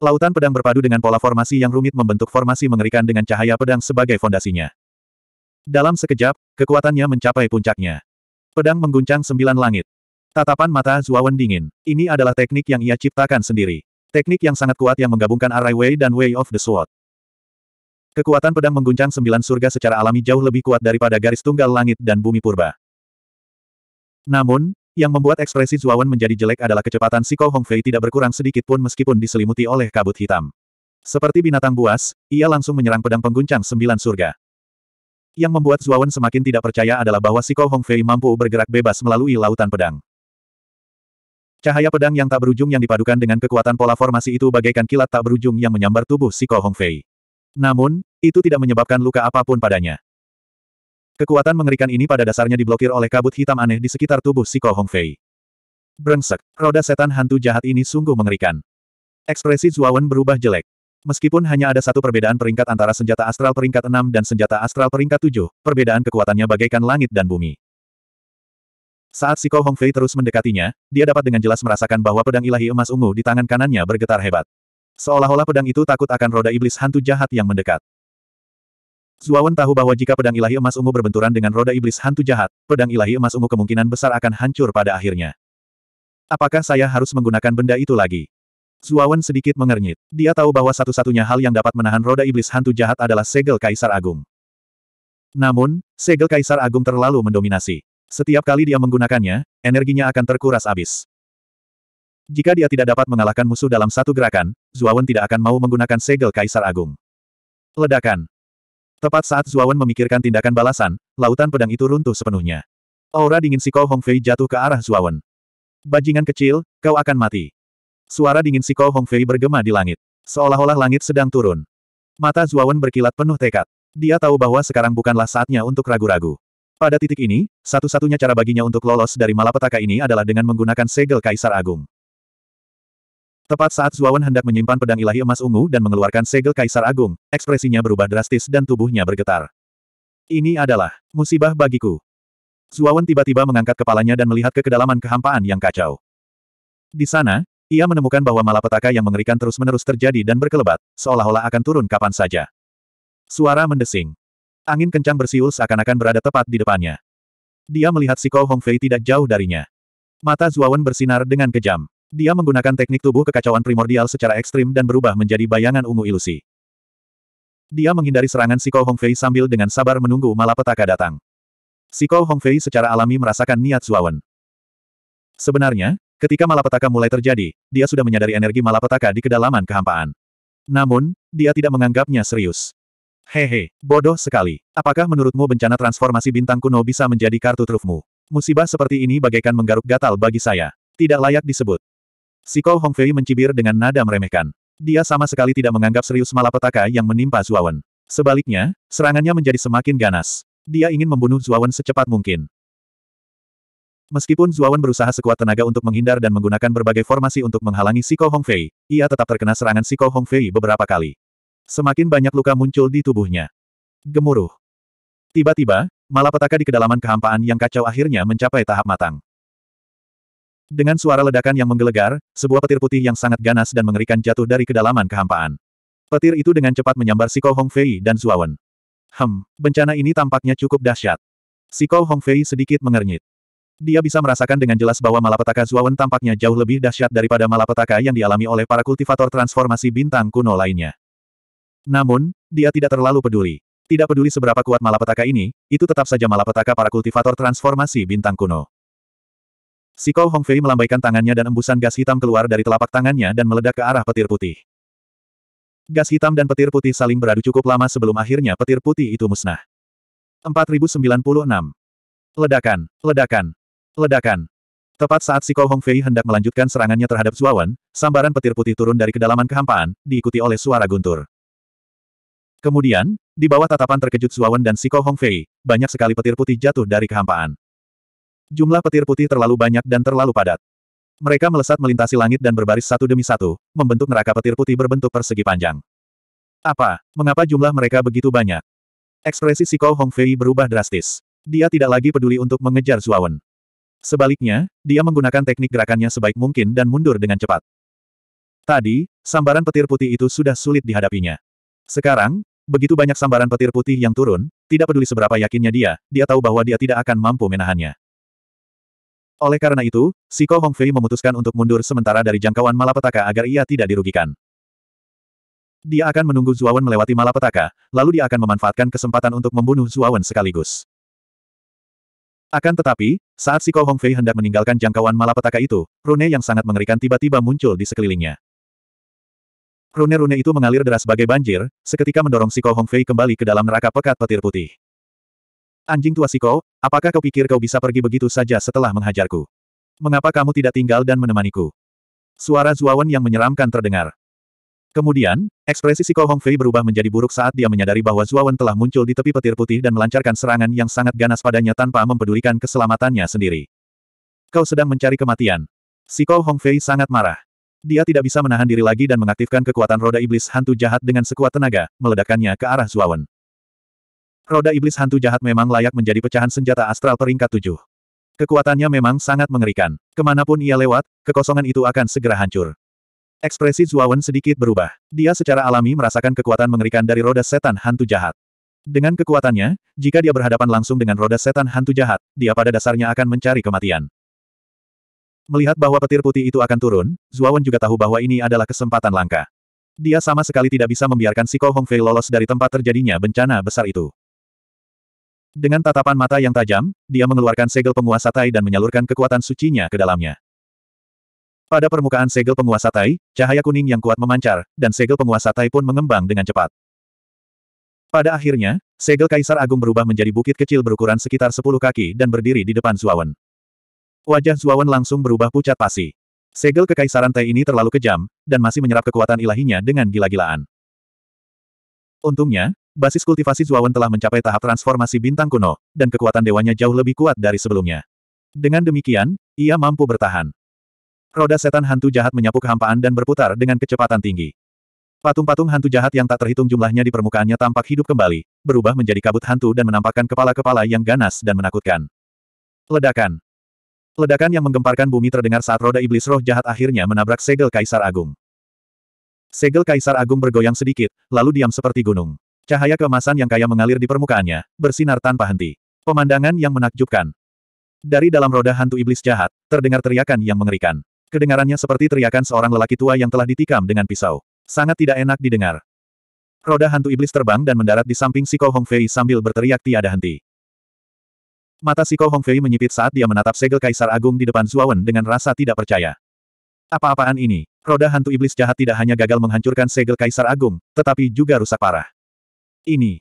Lautan pedang berpadu dengan pola formasi yang rumit membentuk formasi mengerikan dengan cahaya pedang sebagai fondasinya. Dalam sekejap, kekuatannya mencapai puncaknya. Pedang mengguncang sembilan langit. Tatapan mata Zuawan dingin. Ini adalah teknik yang ia ciptakan sendiri. Teknik yang sangat kuat yang menggabungkan Array Way dan Way of the Sword. Kekuatan pedang mengguncang sembilan surga secara alami jauh lebih kuat daripada garis tunggal langit dan bumi purba. Namun, yang membuat ekspresi Zuawan menjadi jelek adalah kecepatan Siko Hongfei tidak berkurang sedikit pun meskipun diselimuti oleh kabut hitam. Seperti binatang buas, ia langsung menyerang pedang pengguncang sembilan surga. Yang membuat Zuawan semakin tidak percaya adalah bahwa Siko Hongfei mampu bergerak bebas melalui lautan pedang. Cahaya pedang yang tak berujung yang dipadukan dengan kekuatan pola formasi itu bagaikan kilat tak berujung yang menyambar tubuh Siko Hongfei. Namun, itu tidak menyebabkan luka apapun padanya. Kekuatan mengerikan ini pada dasarnya diblokir oleh kabut hitam aneh di sekitar tubuh Si Siko Fei. Brengsek, roda setan hantu jahat ini sungguh mengerikan. Ekspresi Zuawan berubah jelek. Meskipun hanya ada satu perbedaan peringkat antara senjata astral peringkat 6 dan senjata astral peringkat 7, perbedaan kekuatannya bagaikan langit dan bumi. Saat Si Siko Fei terus mendekatinya, dia dapat dengan jelas merasakan bahwa pedang ilahi emas ungu di tangan kanannya bergetar hebat. Seolah-olah pedang itu takut akan roda iblis hantu jahat yang mendekat. Suawan tahu bahwa jika pedang ilahi emas ungu berbenturan dengan roda iblis hantu jahat, pedang ilahi emas ungu kemungkinan besar akan hancur pada akhirnya. Apakah saya harus menggunakan benda itu lagi? Suawan sedikit mengernyit. Dia tahu bahwa satu-satunya hal yang dapat menahan roda iblis hantu jahat adalah segel Kaisar Agung. Namun, segel Kaisar Agung terlalu mendominasi. Setiap kali dia menggunakannya, energinya akan terkuras habis. Jika dia tidak dapat mengalahkan musuh dalam satu gerakan, Zuawan tidak akan mau menggunakan segel Kaisar Agung. Ledakan. Tepat saat Zuawan memikirkan tindakan balasan, lautan pedang itu runtuh sepenuhnya. Aura dingin Siko Hongfei jatuh ke arah Zuawan. Bajingan kecil, kau akan mati. Suara dingin Siko Hongfei bergema di langit. Seolah-olah langit sedang turun. Mata Zuawan berkilat penuh tekad. Dia tahu bahwa sekarang bukanlah saatnya untuk ragu-ragu. Pada titik ini, satu-satunya cara baginya untuk lolos dari malapetaka ini adalah dengan menggunakan segel Kaisar Agung. Tepat saat Zuawan hendak menyimpan pedang ilahi emas ungu dan mengeluarkan segel Kaisar Agung, ekspresinya berubah drastis dan tubuhnya bergetar. Ini adalah musibah bagiku. Zuawan tiba-tiba mengangkat kepalanya dan melihat ke kedalaman kehampaan yang kacau. Di sana, ia menemukan bahwa malapetaka yang mengerikan terus-menerus terjadi dan berkelebat, seolah-olah akan turun kapan saja. Suara mendesing. Angin kencang bersiul seakan-akan berada tepat di depannya. Dia melihat Si Kou Hongfei tidak jauh darinya. Mata Zuawan bersinar dengan kejam. Dia menggunakan teknik tubuh kekacauan primordial secara ekstrim dan berubah menjadi bayangan ungu ilusi. Dia menghindari serangan Siko Hongfei sambil dengan sabar menunggu malapetaka datang. Siko Hongfei secara alami merasakan niat Zuawan. Sebenarnya, ketika malapetaka mulai terjadi, dia sudah menyadari energi malapetaka di kedalaman kehampaan. Namun, dia tidak menganggapnya serius. Hehe, bodoh sekali. Apakah menurutmu bencana transformasi bintang kuno bisa menjadi kartu trufmu? Musibah seperti ini bagaikan menggaruk gatal bagi saya. Tidak layak disebut. Sikou Hongfei mencibir dengan nada meremehkan. Dia sama sekali tidak menganggap serius malapetaka yang menimpa Zuawan. Sebaliknya, serangannya menjadi semakin ganas. Dia ingin membunuh Zuawan secepat mungkin. Meskipun Zuawan berusaha sekuat tenaga untuk menghindar dan menggunakan berbagai formasi untuk menghalangi Siko Hongfei, ia tetap terkena serangan Siko Hongfei beberapa kali. Semakin banyak luka muncul di tubuhnya. Gemuruh. Tiba-tiba, malapetaka di kedalaman kehampaan yang kacau akhirnya mencapai tahap matang. Dengan suara ledakan yang menggelegar, sebuah petir putih yang sangat ganas dan mengerikan jatuh dari kedalaman kehampaan. Petir itu dengan cepat menyambar Siko Fei dan Zuawan. Hem, bencana ini tampaknya cukup dahsyat. Siko Fei sedikit mengernyit. Dia bisa merasakan dengan jelas bahwa malapetaka Zuawan tampaknya jauh lebih dahsyat daripada malapetaka yang dialami oleh para kultivator transformasi bintang kuno lainnya. Namun, dia tidak terlalu peduli. Tidak peduli seberapa kuat malapetaka ini, itu tetap saja malapetaka para kultivator transformasi bintang kuno. Si Kou Hongfei melambaikan tangannya dan embusan gas hitam keluar dari telapak tangannya dan meledak ke arah petir putih. Gas hitam dan petir putih saling beradu cukup lama sebelum akhirnya petir putih itu musnah. 4096. Ledakan, ledakan, ledakan. Tepat saat Si Kou Hongfei hendak melanjutkan serangannya terhadap Zuawan, sambaran petir putih turun dari kedalaman kehampaan, diikuti oleh suara guntur. Kemudian, di bawah tatapan terkejut Zuawan dan Si Kou Hongfei, banyak sekali petir putih jatuh dari kehampaan. Jumlah petir putih terlalu banyak dan terlalu padat. Mereka melesat melintasi langit dan berbaris satu demi satu, membentuk neraka petir putih berbentuk persegi panjang. Apa? Mengapa jumlah mereka begitu banyak? Ekspresi Siko Fei berubah drastis. Dia tidak lagi peduli untuk mengejar Zuawan. Sebaliknya, dia menggunakan teknik gerakannya sebaik mungkin dan mundur dengan cepat. Tadi, sambaran petir putih itu sudah sulit dihadapinya. Sekarang, begitu banyak sambaran petir putih yang turun, tidak peduli seberapa yakinnya dia, dia tahu bahwa dia tidak akan mampu menahannya. Oleh karena itu, Si Siko Hongfei memutuskan untuk mundur sementara dari jangkauan malapetaka agar ia tidak dirugikan. Dia akan menunggu Zuawan melewati malapetaka, lalu dia akan memanfaatkan kesempatan untuk membunuh Zuawan sekaligus. Akan tetapi, saat Si Siko Hongfei hendak meninggalkan jangkauan malapetaka itu, rune yang sangat mengerikan tiba-tiba muncul di sekelilingnya. Rune-rune itu mengalir deras sebagai banjir, seketika mendorong Si Siko Hongfei kembali ke dalam neraka pekat petir putih. Anjing tua Siko, apakah kau pikir kau bisa pergi begitu saja setelah menghajarku? Mengapa kamu tidak tinggal dan menemaniku? Suara Zuawan yang menyeramkan terdengar. Kemudian, ekspresi Siko Hongfei berubah menjadi buruk saat dia menyadari bahwa Zuawan telah muncul di tepi petir putih dan melancarkan serangan yang sangat ganas padanya tanpa mempedulikan keselamatannya sendiri. Kau sedang mencari kematian. Siko Hongfei sangat marah. Dia tidak bisa menahan diri lagi dan mengaktifkan kekuatan roda iblis hantu jahat dengan sekuat tenaga, meledakannya ke arah Zuawan. Roda iblis hantu jahat memang layak menjadi pecahan senjata astral peringkat tujuh. Kekuatannya memang sangat mengerikan. Kemanapun ia lewat, kekosongan itu akan segera hancur. Ekspresi Zuawan sedikit berubah. Dia secara alami merasakan kekuatan mengerikan dari roda setan hantu jahat. Dengan kekuatannya, jika dia berhadapan langsung dengan roda setan hantu jahat, dia pada dasarnya akan mencari kematian. Melihat bahwa petir putih itu akan turun, Zuawan juga tahu bahwa ini adalah kesempatan langka. Dia sama sekali tidak bisa membiarkan Si Kohong Fei lolos dari tempat terjadinya bencana besar itu. Dengan tatapan mata yang tajam, dia mengeluarkan segel penguasa tai dan menyalurkan kekuatan sucinya ke dalamnya. Pada permukaan segel penguasa tai, cahaya kuning yang kuat memancar, dan segel penguasa tai pun mengembang dengan cepat. Pada akhirnya, segel Kaisar Agung berubah menjadi bukit kecil berukuran sekitar 10 kaki dan berdiri di depan Zuawan. Wajah Zuawan langsung berubah pucat pasi. Segel kekaisaran tai ini terlalu kejam, dan masih menyerap kekuatan ilahinya dengan gila-gilaan. Untungnya, Basis kultivasi Zuawan telah mencapai tahap transformasi bintang kuno, dan kekuatan dewanya jauh lebih kuat dari sebelumnya. Dengan demikian, ia mampu bertahan. Roda setan hantu jahat menyapu kehampaan dan berputar dengan kecepatan tinggi. Patung-patung hantu jahat yang tak terhitung jumlahnya di permukaannya tampak hidup kembali, berubah menjadi kabut hantu dan menampakkan kepala-kepala yang ganas dan menakutkan. Ledakan. Ledakan yang menggemparkan bumi terdengar saat roda iblis roh jahat akhirnya menabrak segel Kaisar Agung. Segel Kaisar Agung bergoyang sedikit, lalu diam seperti gunung. Cahaya kemasan yang kaya mengalir di permukaannya, bersinar tanpa henti. Pemandangan yang menakjubkan. Dari dalam roda hantu iblis jahat, terdengar teriakan yang mengerikan. Kedengarannya seperti teriakan seorang lelaki tua yang telah ditikam dengan pisau. Sangat tidak enak didengar. Roda hantu iblis terbang dan mendarat di samping Siko Hongfei sambil berteriak tiada henti. Mata Siko Hongfei menyipit saat dia menatap segel Kaisar Agung di depan Zuawan dengan rasa tidak percaya. Apa-apaan ini? Roda hantu iblis jahat tidak hanya gagal menghancurkan segel Kaisar Agung, tetapi juga rusak parah. Ini.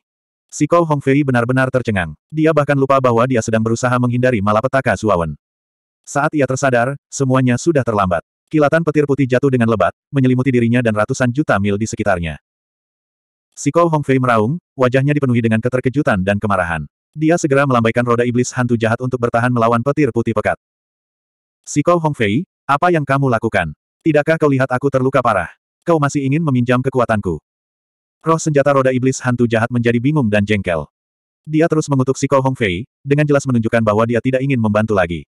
Si Kou Hongfei benar-benar tercengang. Dia bahkan lupa bahwa dia sedang berusaha menghindari malapetaka Suawen. Saat ia tersadar, semuanya sudah terlambat. Kilatan petir putih jatuh dengan lebat, menyelimuti dirinya dan ratusan juta mil di sekitarnya. Si Kou Hongfei meraung, wajahnya dipenuhi dengan keterkejutan dan kemarahan. Dia segera melambaikan roda iblis hantu jahat untuk bertahan melawan petir putih pekat. Si Kou Hongfei, apa yang kamu lakukan? Tidakkah kau lihat aku terluka parah? Kau masih ingin meminjam kekuatanku? Roh senjata roda iblis hantu jahat menjadi bingung dan jengkel. Dia terus mengutuk Si Siko Hongfei, dengan jelas menunjukkan bahwa dia tidak ingin membantu lagi.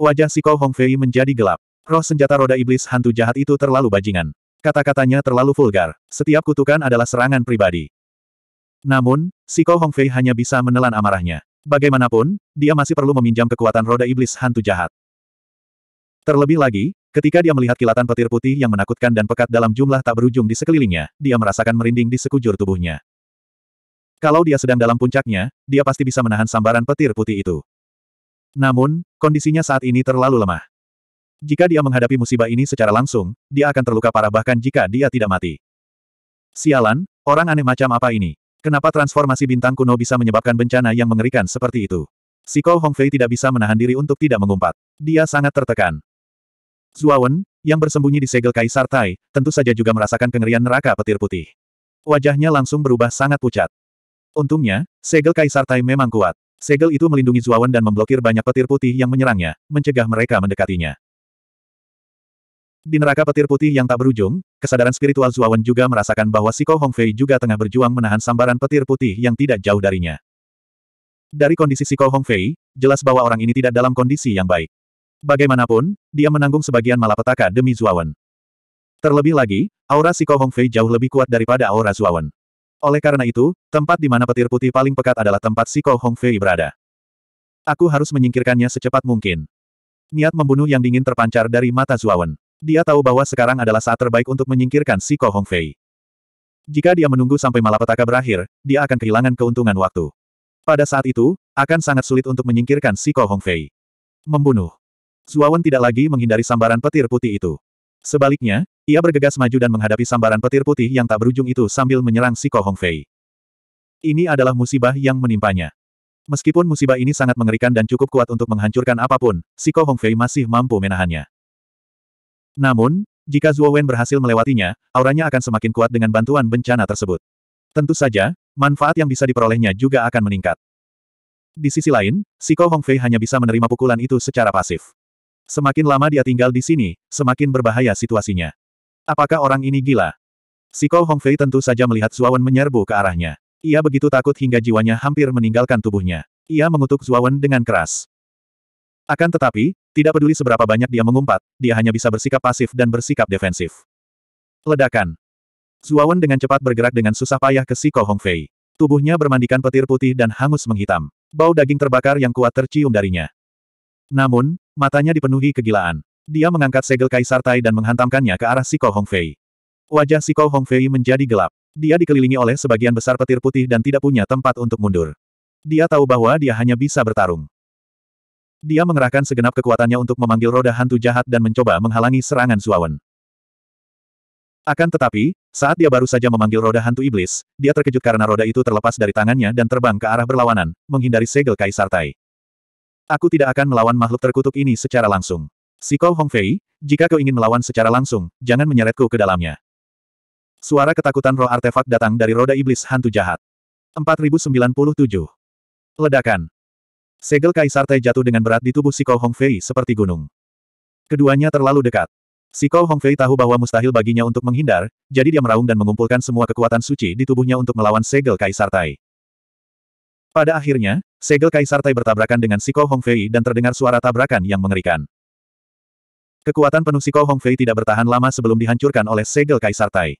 Wajah Si Siko Hongfei menjadi gelap. Roh senjata roda iblis hantu jahat itu terlalu bajingan. Kata-katanya terlalu vulgar. Setiap kutukan adalah serangan pribadi. Namun, Si Siko Hongfei hanya bisa menelan amarahnya. Bagaimanapun, dia masih perlu meminjam kekuatan roda iblis hantu jahat. Terlebih lagi, Ketika dia melihat kilatan petir putih yang menakutkan dan pekat dalam jumlah tak berujung di sekelilingnya, dia merasakan merinding di sekujur tubuhnya. Kalau dia sedang dalam puncaknya, dia pasti bisa menahan sambaran petir putih itu. Namun, kondisinya saat ini terlalu lemah. Jika dia menghadapi musibah ini secara langsung, dia akan terluka parah bahkan jika dia tidak mati. Sialan, orang aneh macam apa ini? Kenapa transformasi bintang kuno bisa menyebabkan bencana yang mengerikan seperti itu? Si Kou Hongfei tidak bisa menahan diri untuk tidak mengumpat. Dia sangat tertekan. Zuawan, yang bersembunyi di segel Kaisar Tai, tentu saja juga merasakan kengerian neraka petir putih. Wajahnya langsung berubah sangat pucat. Untungnya, segel Kaisar Tai memang kuat. Segel itu melindungi Zuawan dan memblokir banyak petir putih yang menyerangnya, mencegah mereka mendekatinya. Di neraka petir putih yang tak berujung, kesadaran spiritual Zuawan juga merasakan bahwa Siko Hongfei juga tengah berjuang menahan sambaran petir putih yang tidak jauh darinya. Dari kondisi Siko Hongfei, jelas bahwa orang ini tidak dalam kondisi yang baik. Bagaimanapun, dia menanggung sebagian malapetaka demi Zuawan. Terlebih lagi, aura Siko Hongfei jauh lebih kuat daripada aura Zuawan. Oleh karena itu, tempat di mana petir putih paling pekat adalah tempat Siko Hongfei berada. Aku harus menyingkirkannya secepat mungkin. Niat membunuh yang dingin terpancar dari mata Zuawan. Dia tahu bahwa sekarang adalah saat terbaik untuk menyingkirkan Siko Hongfei. Jika dia menunggu sampai malapetaka berakhir, dia akan kehilangan keuntungan waktu. Pada saat itu, akan sangat sulit untuk menyingkirkan Siko Hongfei. Membunuh. Zuawan tidak lagi menghindari sambaran petir putih itu. Sebaliknya, ia bergegas maju dan menghadapi sambaran petir putih yang tak berujung itu sambil menyerang Si Siko Hongfei. Ini adalah musibah yang menimpanya. Meskipun musibah ini sangat mengerikan dan cukup kuat untuk menghancurkan apapun, Si Siko Hongfei masih mampu menahannya. Namun, jika Zuo Wen berhasil melewatinya, auranya akan semakin kuat dengan bantuan bencana tersebut. Tentu saja, manfaat yang bisa diperolehnya juga akan meningkat. Di sisi lain, Si Siko Hongfei hanya bisa menerima pukulan itu secara pasif. Semakin lama dia tinggal di sini, semakin berbahaya situasinya. Apakah orang ini gila? Si Kou Hongfei tentu saja melihat Zuawan menyerbu ke arahnya. Ia begitu takut hingga jiwanya hampir meninggalkan tubuhnya. Ia mengutuk Zuawan dengan keras. Akan tetapi, tidak peduli seberapa banyak dia mengumpat, dia hanya bisa bersikap pasif dan bersikap defensif. Ledakan. Zuawan dengan cepat bergerak dengan susah payah ke si Kou Hongfei. Tubuhnya bermandikan petir putih dan hangus menghitam. Bau daging terbakar yang kuat tercium darinya. Namun, matanya dipenuhi kegilaan. Dia mengangkat segel kaisar Tai dan menghantamkannya ke arah Siko Hongfei. Wajah Siko Hongfei menjadi gelap. Dia dikelilingi oleh sebagian besar petir putih dan tidak punya tempat untuk mundur. Dia tahu bahwa dia hanya bisa bertarung. Dia mengerahkan segenap kekuatannya untuk memanggil roda hantu jahat dan mencoba menghalangi serangan Zuawan. Akan tetapi, saat dia baru saja memanggil roda hantu iblis, dia terkejut karena roda itu terlepas dari tangannya dan terbang ke arah berlawanan, menghindari segel kaisar Tai. Aku tidak akan melawan makhluk terkutuk ini secara langsung. Si Kau Hongfei, jika kau ingin melawan secara langsung, jangan menyeretku ke dalamnya. Suara ketakutan roh artefak datang dari roda iblis hantu jahat. 4097. Ledakan. Segel Kaisar Tai jatuh dengan berat di tubuh Si Kou Hongfei seperti gunung. Keduanya terlalu dekat. Si Kou Hongfei tahu bahwa mustahil baginya untuk menghindar, jadi dia meraung dan mengumpulkan semua kekuatan suci di tubuhnya untuk melawan segel Kaisar Tai. Pada akhirnya, Segel kaisar Tai bertabrakan dengan Siko Hongfei dan terdengar suara tabrakan yang mengerikan. Kekuatan penuh Siko Hongfei tidak bertahan lama sebelum dihancurkan oleh segel kaisar Tai.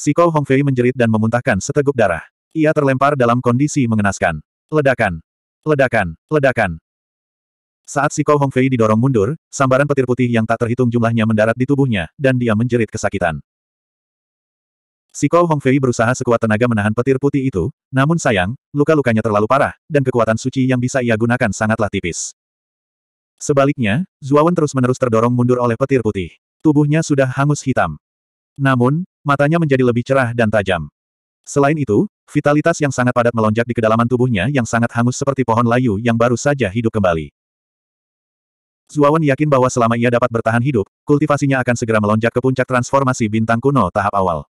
Siko Hongfei menjerit dan memuntahkan seteguk darah. Ia terlempar dalam kondisi mengenaskan. Ledakan! Ledakan! Ledakan! Saat Siko Hongfei didorong mundur, sambaran petir putih yang tak terhitung jumlahnya mendarat di tubuhnya, dan dia menjerit kesakitan. Si Kou Hongfei berusaha sekuat tenaga menahan petir putih itu, namun sayang, luka-lukanya terlalu parah, dan kekuatan suci yang bisa ia gunakan sangatlah tipis. Sebaliknya, Zuawan terus-menerus terdorong mundur oleh petir putih. Tubuhnya sudah hangus hitam. Namun, matanya menjadi lebih cerah dan tajam. Selain itu, vitalitas yang sangat padat melonjak di kedalaman tubuhnya yang sangat hangus seperti pohon layu yang baru saja hidup kembali. Zuawan yakin bahwa selama ia dapat bertahan hidup, kultivasinya akan segera melonjak ke puncak transformasi bintang kuno tahap awal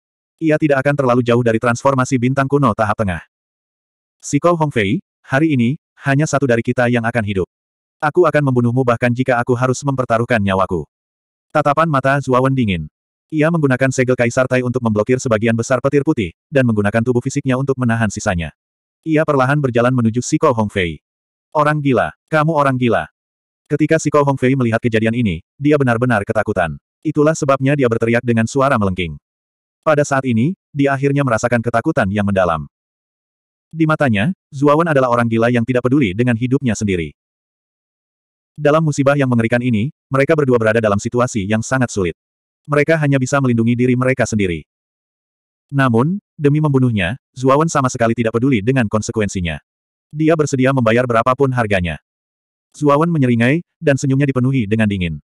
ia tidak akan terlalu jauh dari transformasi bintang kuno tahap tengah. Si Kou Hongfei, hari ini, hanya satu dari kita yang akan hidup. Aku akan membunuhmu bahkan jika aku harus mempertaruhkan nyawaku. Tatapan mata Zuawan dingin. Ia menggunakan segel kaisar Tai untuk memblokir sebagian besar petir putih, dan menggunakan tubuh fisiknya untuk menahan sisanya. Ia perlahan berjalan menuju Si Kou Hongfei. Orang gila, kamu orang gila. Ketika Si Kou Hongfei melihat kejadian ini, dia benar-benar ketakutan. Itulah sebabnya dia berteriak dengan suara melengking. Pada saat ini, dia akhirnya merasakan ketakutan yang mendalam. Di matanya, Zuawan adalah orang gila yang tidak peduli dengan hidupnya sendiri. Dalam musibah yang mengerikan ini, mereka berdua berada dalam situasi yang sangat sulit. Mereka hanya bisa melindungi diri mereka sendiri. Namun, demi membunuhnya, Zuawan sama sekali tidak peduli dengan konsekuensinya. Dia bersedia membayar berapapun harganya. Zuawan menyeringai, dan senyumnya dipenuhi dengan dingin.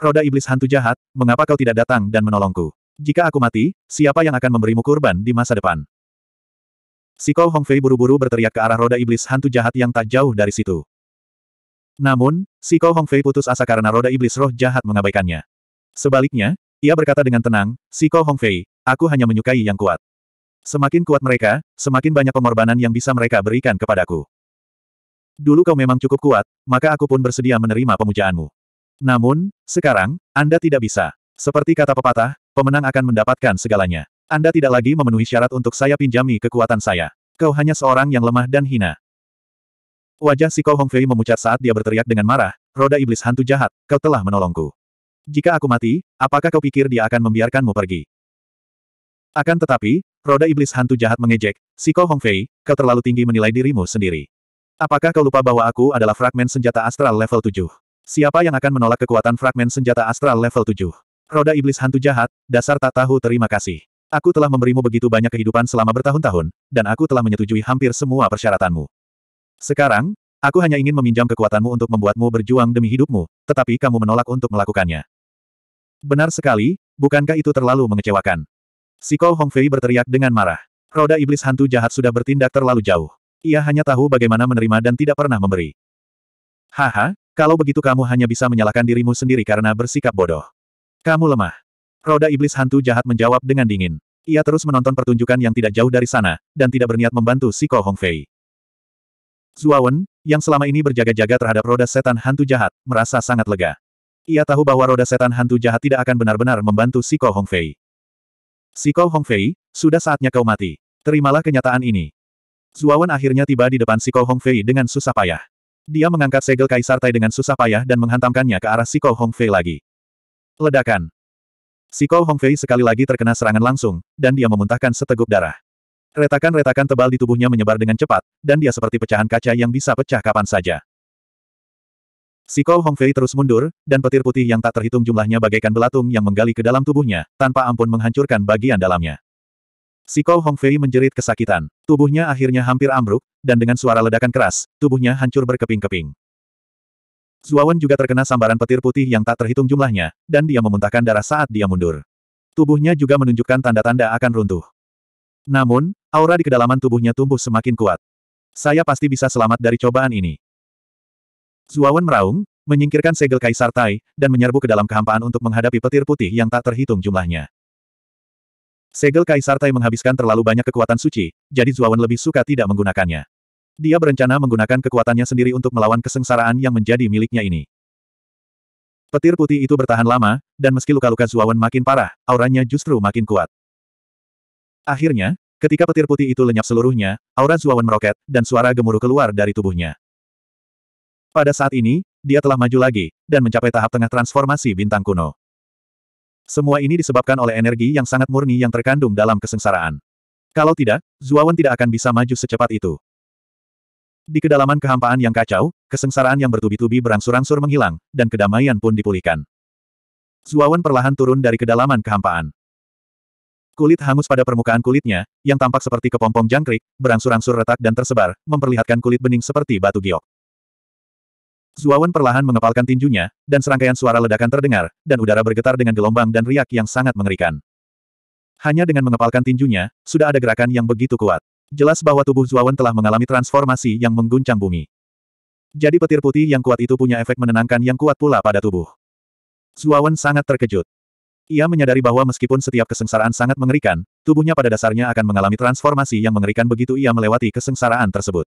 Roda iblis hantu jahat, mengapa kau tidak datang dan menolongku? Jika aku mati, siapa yang akan memberimu kurban di masa depan? Si Kou Hongfei buru-buru berteriak ke arah roda iblis hantu jahat yang tak jauh dari situ. Namun, Si Kou Hongfei putus asa karena roda iblis roh jahat mengabaikannya. Sebaliknya, ia berkata dengan tenang, Si Kou Hongfei, aku hanya menyukai yang kuat. Semakin kuat mereka, semakin banyak pengorbanan yang bisa mereka berikan kepadaku. Dulu kau memang cukup kuat, maka aku pun bersedia menerima pemujaanmu. Namun, sekarang, Anda tidak bisa. Seperti kata pepatah, pemenang akan mendapatkan segalanya. Anda tidak lagi memenuhi syarat untuk saya pinjami kekuatan saya. Kau hanya seorang yang lemah dan hina. Wajah Si Kou Hongfei memucat saat dia berteriak dengan marah, roda iblis hantu jahat, kau telah menolongku. Jika aku mati, apakah kau pikir dia akan membiarkanmu pergi? Akan tetapi, roda iblis hantu jahat mengejek, Si Kou Hongfei, kau terlalu tinggi menilai dirimu sendiri. Apakah kau lupa bahwa aku adalah fragmen senjata astral level 7? Siapa yang akan menolak kekuatan fragmen senjata astral level 7? Roda iblis hantu jahat, dasar tak tahu terima kasih. Aku telah memberimu begitu banyak kehidupan selama bertahun-tahun, dan aku telah menyetujui hampir semua persyaratanmu. Sekarang, aku hanya ingin meminjam kekuatanmu untuk membuatmu berjuang demi hidupmu, tetapi kamu menolak untuk melakukannya. Benar sekali, bukankah itu terlalu mengecewakan? Si Kou Hongfei berteriak dengan marah. Roda iblis hantu jahat sudah bertindak terlalu jauh. Ia hanya tahu bagaimana menerima dan tidak pernah memberi. Haha, kalau begitu kamu hanya bisa menyalahkan dirimu sendiri karena bersikap bodoh. Kamu lemah. Roda iblis hantu jahat menjawab dengan dingin. Ia terus menonton pertunjukan yang tidak jauh dari sana, dan tidak berniat membantu Si Fei. Hongfei. Zuawan, yang selama ini berjaga-jaga terhadap roda setan hantu jahat, merasa sangat lega. Ia tahu bahwa roda setan hantu jahat tidak akan benar-benar membantu Si Si Hongfei. Hong Hongfei, sudah saatnya kau mati. Terimalah kenyataan ini. Zuawan akhirnya tiba di depan Si Hong Hongfei dengan susah payah. Dia mengangkat segel kaisar Tai dengan susah payah dan menghantamkannya ke arah Si Hong Hongfei lagi. Ledakan. Si Kou Hongfei sekali lagi terkena serangan langsung, dan dia memuntahkan seteguk darah. Retakan-retakan tebal di tubuhnya menyebar dengan cepat, dan dia seperti pecahan kaca yang bisa pecah kapan saja. Si Kou Hongfei terus mundur, dan petir putih yang tak terhitung jumlahnya bagaikan belatung yang menggali ke dalam tubuhnya, tanpa ampun menghancurkan bagian dalamnya. Si Kou Hongfei menjerit kesakitan. Tubuhnya akhirnya hampir ambruk, dan dengan suara ledakan keras, tubuhnya hancur berkeping-keping. Zuawan juga terkena sambaran petir putih yang tak terhitung jumlahnya, dan dia memuntahkan darah saat dia mundur. Tubuhnya juga menunjukkan tanda-tanda akan runtuh. Namun, aura di kedalaman tubuhnya tumbuh semakin kuat. Saya pasti bisa selamat dari cobaan ini. Zuawan meraung, menyingkirkan segel Kaisar Tai, dan menyerbu ke dalam kehampaan untuk menghadapi petir putih yang tak terhitung jumlahnya. Segel Kaisar Tai menghabiskan terlalu banyak kekuatan suci, jadi Zuawan lebih suka tidak menggunakannya. Dia berencana menggunakan kekuatannya sendiri untuk melawan kesengsaraan yang menjadi miliknya ini. Petir putih itu bertahan lama, dan meski luka-luka Zuawan makin parah, auranya justru makin kuat. Akhirnya, ketika petir putih itu lenyap seluruhnya, aura Zuawan meroket, dan suara gemuruh keluar dari tubuhnya. Pada saat ini, dia telah maju lagi, dan mencapai tahap tengah transformasi bintang kuno. Semua ini disebabkan oleh energi yang sangat murni yang terkandung dalam kesengsaraan. Kalau tidak, Zuawan tidak akan bisa maju secepat itu. Di kedalaman kehampaan yang kacau, kesengsaraan yang bertubi-tubi berangsur-angsur menghilang, dan kedamaian pun dipulihkan. Zuawan perlahan turun dari kedalaman kehampaan. Kulit hangus pada permukaan kulitnya, yang tampak seperti kepompong jangkrik, berangsur-angsur retak dan tersebar, memperlihatkan kulit bening seperti batu giok. Zuawan perlahan mengepalkan tinjunya, dan serangkaian suara ledakan terdengar, dan udara bergetar dengan gelombang dan riak yang sangat mengerikan. Hanya dengan mengepalkan tinjunya, sudah ada gerakan yang begitu kuat jelas bahwa tubuh Zuawan telah mengalami transformasi yang mengguncang bumi. Jadi petir putih yang kuat itu punya efek menenangkan yang kuat pula pada tubuh. Zuawan sangat terkejut. Ia menyadari bahwa meskipun setiap kesengsaraan sangat mengerikan, tubuhnya pada dasarnya akan mengalami transformasi yang mengerikan begitu ia melewati kesengsaraan tersebut.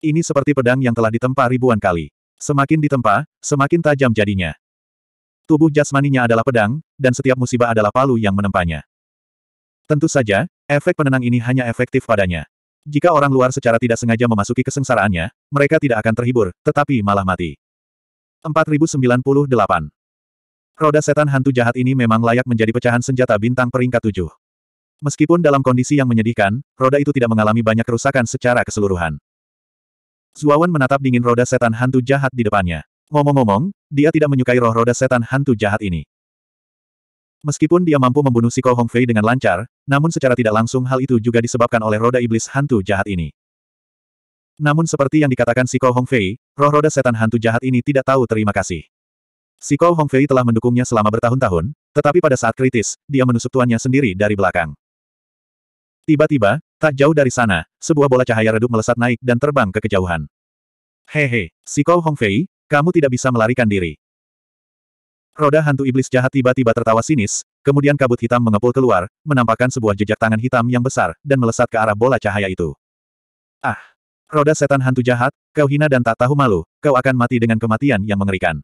Ini seperti pedang yang telah ditempa ribuan kali. Semakin ditempa, semakin tajam jadinya. Tubuh jasmaninya adalah pedang, dan setiap musibah adalah palu yang menempanya. Tentu saja, Efek penenang ini hanya efektif padanya. Jika orang luar secara tidak sengaja memasuki kesengsaraannya, mereka tidak akan terhibur, tetapi malah mati. 4098. Roda setan hantu jahat ini memang layak menjadi pecahan senjata bintang peringkat tujuh. Meskipun dalam kondisi yang menyedihkan, roda itu tidak mengalami banyak kerusakan secara keseluruhan. Zuawan menatap dingin roda setan hantu jahat di depannya. Ngomong-ngomong, dia tidak menyukai roh roda setan hantu jahat ini. Meskipun dia mampu membunuh Si Siko Hongfei dengan lancar, namun secara tidak langsung hal itu juga disebabkan oleh roda iblis hantu jahat ini. Namun seperti yang dikatakan Si Siko Hongfei, roh roda setan hantu jahat ini tidak tahu terima kasih. Si Siko Hongfei telah mendukungnya selama bertahun-tahun, tetapi pada saat kritis, dia menusuk tuannya sendiri dari belakang. Tiba-tiba, tak jauh dari sana, sebuah bola cahaya redup melesat naik dan terbang ke kejauhan. Hehe, Si Siko Hongfei, kamu tidak bisa melarikan diri. Roda hantu iblis jahat tiba-tiba tertawa sinis, kemudian kabut hitam mengepul keluar, menampakkan sebuah jejak tangan hitam yang besar, dan melesat ke arah bola cahaya itu. Ah! Roda setan hantu jahat, kau hina dan tak tahu malu, kau akan mati dengan kematian yang mengerikan.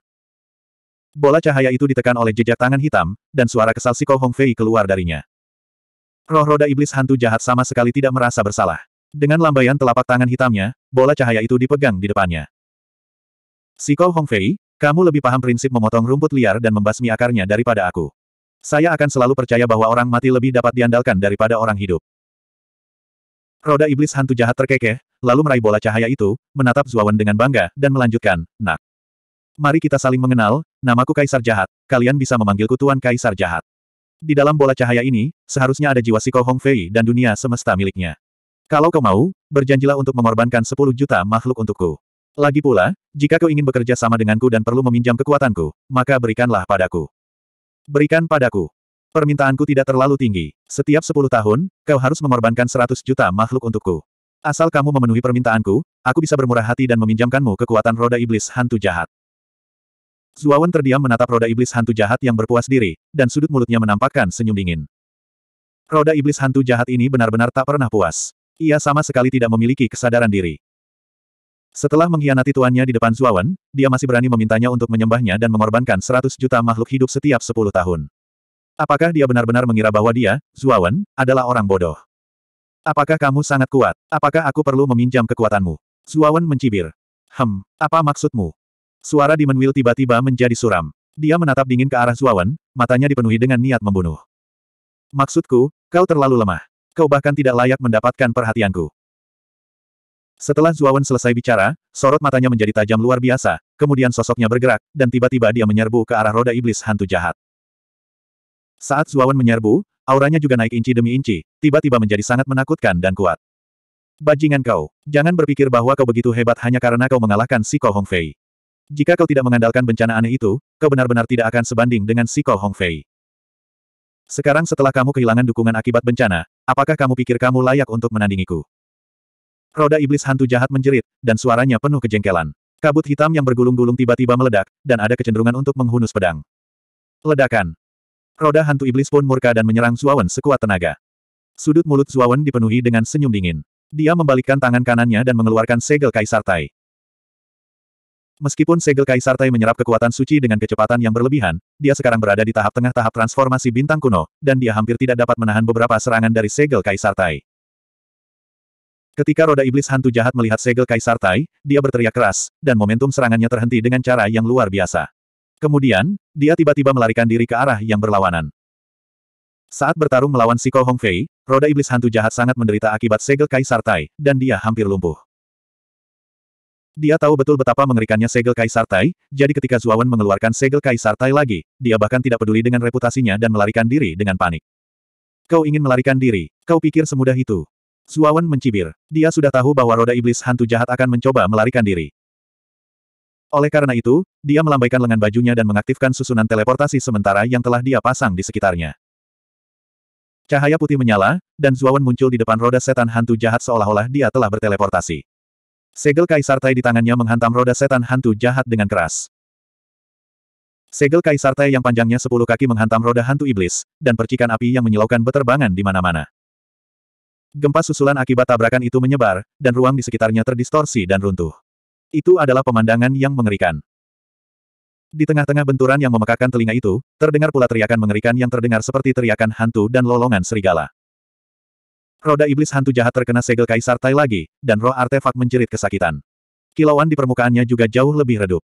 Bola cahaya itu ditekan oleh jejak tangan hitam, dan suara kesal si Hong Fei keluar darinya. Roh roda iblis hantu jahat sama sekali tidak merasa bersalah. Dengan lambaian telapak tangan hitamnya, bola cahaya itu dipegang di depannya. Si Kohong Fei. Kamu lebih paham prinsip memotong rumput liar dan membasmi akarnya daripada aku. Saya akan selalu percaya bahwa orang mati lebih dapat diandalkan daripada orang hidup. Roda iblis hantu jahat terkekeh, lalu meraih bola cahaya itu, menatap Zuawan dengan bangga, dan melanjutkan, nak. Mari kita saling mengenal, namaku Kaisar Jahat, kalian bisa memanggilku Tuan Kaisar Jahat. Di dalam bola cahaya ini, seharusnya ada jiwa Siko Hong Fei dan dunia semesta miliknya. Kalau kau mau, berjanjilah untuk mengorbankan 10 juta makhluk untukku. Lagi pula, jika kau ingin bekerja sama denganku dan perlu meminjam kekuatanku, maka berikanlah padaku. Berikan padaku. Permintaanku tidak terlalu tinggi. Setiap sepuluh tahun, kau harus mengorbankan seratus juta makhluk untukku. Asal kamu memenuhi permintaanku, aku bisa bermurah hati dan meminjamkanmu kekuatan roda iblis hantu jahat. Zuawan terdiam menatap roda iblis hantu jahat yang berpuas diri, dan sudut mulutnya menampakkan senyum dingin. Roda iblis hantu jahat ini benar-benar tak pernah puas. Ia sama sekali tidak memiliki kesadaran diri. Setelah mengkhianati tuannya di depan Zuawan, dia masih berani memintanya untuk menyembahnya dan mengorbankan 100 juta makhluk hidup setiap sepuluh tahun. Apakah dia benar-benar mengira bahwa dia, Zuawan, adalah orang bodoh? Apakah kamu sangat kuat? Apakah aku perlu meminjam kekuatanmu? Zuawan mencibir. Hem, apa maksudmu? Suara Di Will tiba-tiba menjadi suram. Dia menatap dingin ke arah Zuawan, matanya dipenuhi dengan niat membunuh. Maksudku, kau terlalu lemah. Kau bahkan tidak layak mendapatkan perhatianku. Setelah Zuawan selesai bicara, sorot matanya menjadi tajam luar biasa, kemudian sosoknya bergerak, dan tiba-tiba dia menyerbu ke arah roda iblis hantu jahat. Saat Zuawan menyerbu, auranya juga naik inci demi inci, tiba-tiba menjadi sangat menakutkan dan kuat. Bajingan kau, jangan berpikir bahwa kau begitu hebat hanya karena kau mengalahkan Si Siko Hongfei. Jika kau tidak mengandalkan bencana aneh itu, kau benar-benar tidak akan sebanding dengan Si Siko Hongfei. Sekarang setelah kamu kehilangan dukungan akibat bencana, apakah kamu pikir kamu layak untuk menandingiku? Roda iblis hantu jahat menjerit, dan suaranya penuh kejengkelan. Kabut hitam yang bergulung-gulung tiba-tiba meledak, dan ada kecenderungan untuk menghunus pedang. Ledakan. Roda hantu iblis pun murka dan menyerang Zuawan sekuat tenaga. Sudut mulut Zuawan dipenuhi dengan senyum dingin. Dia membalikkan tangan kanannya dan mengeluarkan segel kaisar tai. Meskipun segel Kaisar Tai menyerap kekuatan suci dengan kecepatan yang berlebihan, dia sekarang berada di tahap tengah tahap transformasi bintang kuno, dan dia hampir tidak dapat menahan beberapa serangan dari segel Kaisar Tai. Ketika roda iblis hantu jahat melihat segel Kaisar Tai, dia berteriak keras, dan momentum serangannya terhenti dengan cara yang luar biasa. Kemudian, dia tiba-tiba melarikan diri ke arah yang berlawanan. Saat bertarung melawan Si Siko Fei, roda iblis hantu jahat sangat menderita akibat segel Kaisar Tai, dan dia hampir lumpuh. Dia tahu betul betapa mengerikannya segel Kaisar Tai, jadi ketika Zuawan mengeluarkan segel Kaisar Tai lagi, dia bahkan tidak peduli dengan reputasinya dan melarikan diri dengan panik. Kau ingin melarikan diri, kau pikir semudah itu. Zuawan mencibir. Dia sudah tahu bahwa roda iblis hantu jahat akan mencoba melarikan diri. Oleh karena itu, dia melambaikan lengan bajunya dan mengaktifkan susunan teleportasi sementara yang telah dia pasang di sekitarnya. Cahaya putih menyala, dan Zuawan muncul di depan roda setan hantu jahat seolah-olah dia telah berteleportasi. Segel kaisar tai di tangannya menghantam roda setan hantu jahat dengan keras. Segel kaisar tai yang panjangnya sepuluh kaki menghantam roda hantu iblis, dan percikan api yang menyilaukan beterbangan di mana-mana. Gempa susulan akibat tabrakan itu menyebar, dan ruang di sekitarnya terdistorsi dan runtuh. Itu adalah pemandangan yang mengerikan. Di tengah-tengah benturan yang memekakan telinga itu, terdengar pula teriakan mengerikan yang terdengar seperti teriakan hantu dan lolongan serigala. Roda iblis hantu jahat terkena segel kaisar tai lagi, dan roh artefak menjerit kesakitan. Kilauan di permukaannya juga jauh lebih redup.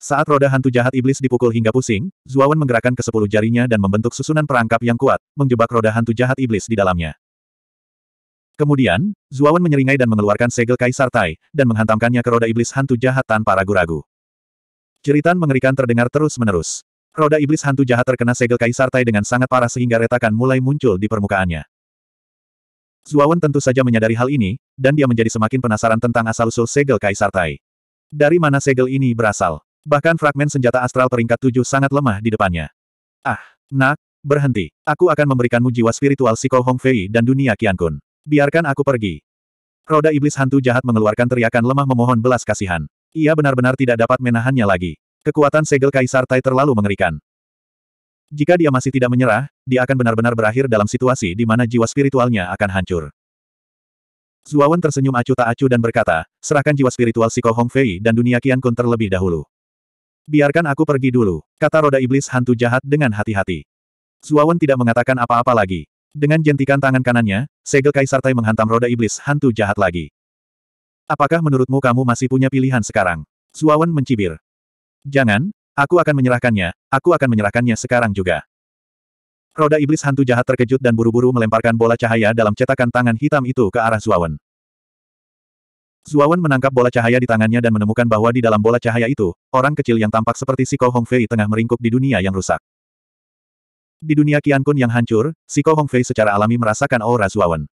Saat roda hantu jahat iblis dipukul hingga pusing, Zuawan menggerakkan ke sepuluh jarinya dan membentuk susunan perangkap yang kuat, menjebak roda hantu jahat iblis di dalamnya. Kemudian, Zuawan menyeringai dan mengeluarkan segel kaisar Tai, dan menghantamkannya ke roda iblis hantu jahat tanpa ragu-ragu. Jeritan mengerikan terdengar terus-menerus. Roda iblis hantu jahat terkena segel kaisar Tai dengan sangat parah sehingga retakan mulai muncul di permukaannya. Zuawan tentu saja menyadari hal ini, dan dia menjadi semakin penasaran tentang asal-usul segel kaisar Tai. Dari mana segel ini berasal? Bahkan fragmen senjata astral peringkat tujuh sangat lemah di depannya. Ah, nak, berhenti. Aku akan memberikanmu jiwa spiritual Siko Fei dan dunia Qiankun. Biarkan aku pergi. Roda iblis hantu jahat mengeluarkan teriakan lemah memohon belas kasihan. Ia benar-benar tidak dapat menahannya lagi. Kekuatan segel Kaisar Tai terlalu mengerikan. Jika dia masih tidak menyerah, dia akan benar-benar berakhir dalam situasi di mana jiwa spiritualnya akan hancur. Zuawan tersenyum acuh tak acuh dan berkata, serahkan jiwa spiritual Siko Hong Fei dan dunia Qian Kun terlebih dahulu. Biarkan aku pergi dulu, kata roda iblis hantu jahat dengan hati-hati. Zuawan tidak mengatakan apa-apa lagi. Dengan jentikan tangan kanannya, segel kaisar Tai menghantam roda iblis hantu jahat lagi. Apakah menurutmu kamu masih punya pilihan sekarang? Zuawan mencibir. Jangan, aku akan menyerahkannya, aku akan menyerahkannya sekarang juga. Roda iblis hantu jahat terkejut dan buru-buru melemparkan bola cahaya dalam cetakan tangan hitam itu ke arah Zuawan. Zuawan menangkap bola cahaya di tangannya dan menemukan bahwa di dalam bola cahaya itu, orang kecil yang tampak seperti si Kohong Fei tengah meringkuk di dunia yang rusak. Di dunia Kian Kun yang hancur, Si Hong Hongfei secara alami merasakan aura Zuawan.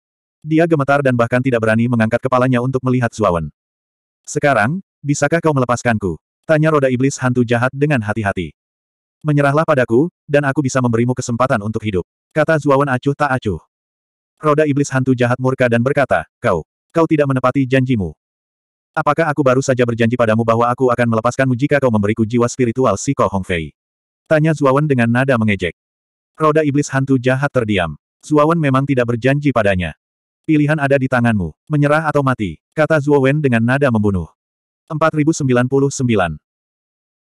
Dia gemetar dan bahkan tidak berani mengangkat kepalanya untuk melihat Zuawan. Sekarang, bisakah kau melepaskanku? Tanya roda iblis hantu jahat dengan hati-hati. Menyerahlah padaku, dan aku bisa memberimu kesempatan untuk hidup. Kata Zuawan acuh tak acuh. Roda iblis hantu jahat murka dan berkata, kau, kau tidak menepati janjimu. Apakah aku baru saja berjanji padamu bahwa aku akan melepaskanmu jika kau memberiku jiwa spiritual Si Hong Hongfei? Tanya Zuawan dengan nada mengejek. Roda iblis hantu jahat terdiam. Zuowen memang tidak berjanji padanya. Pilihan ada di tanganmu, menyerah atau mati, kata Zuowen dengan nada membunuh. 4099.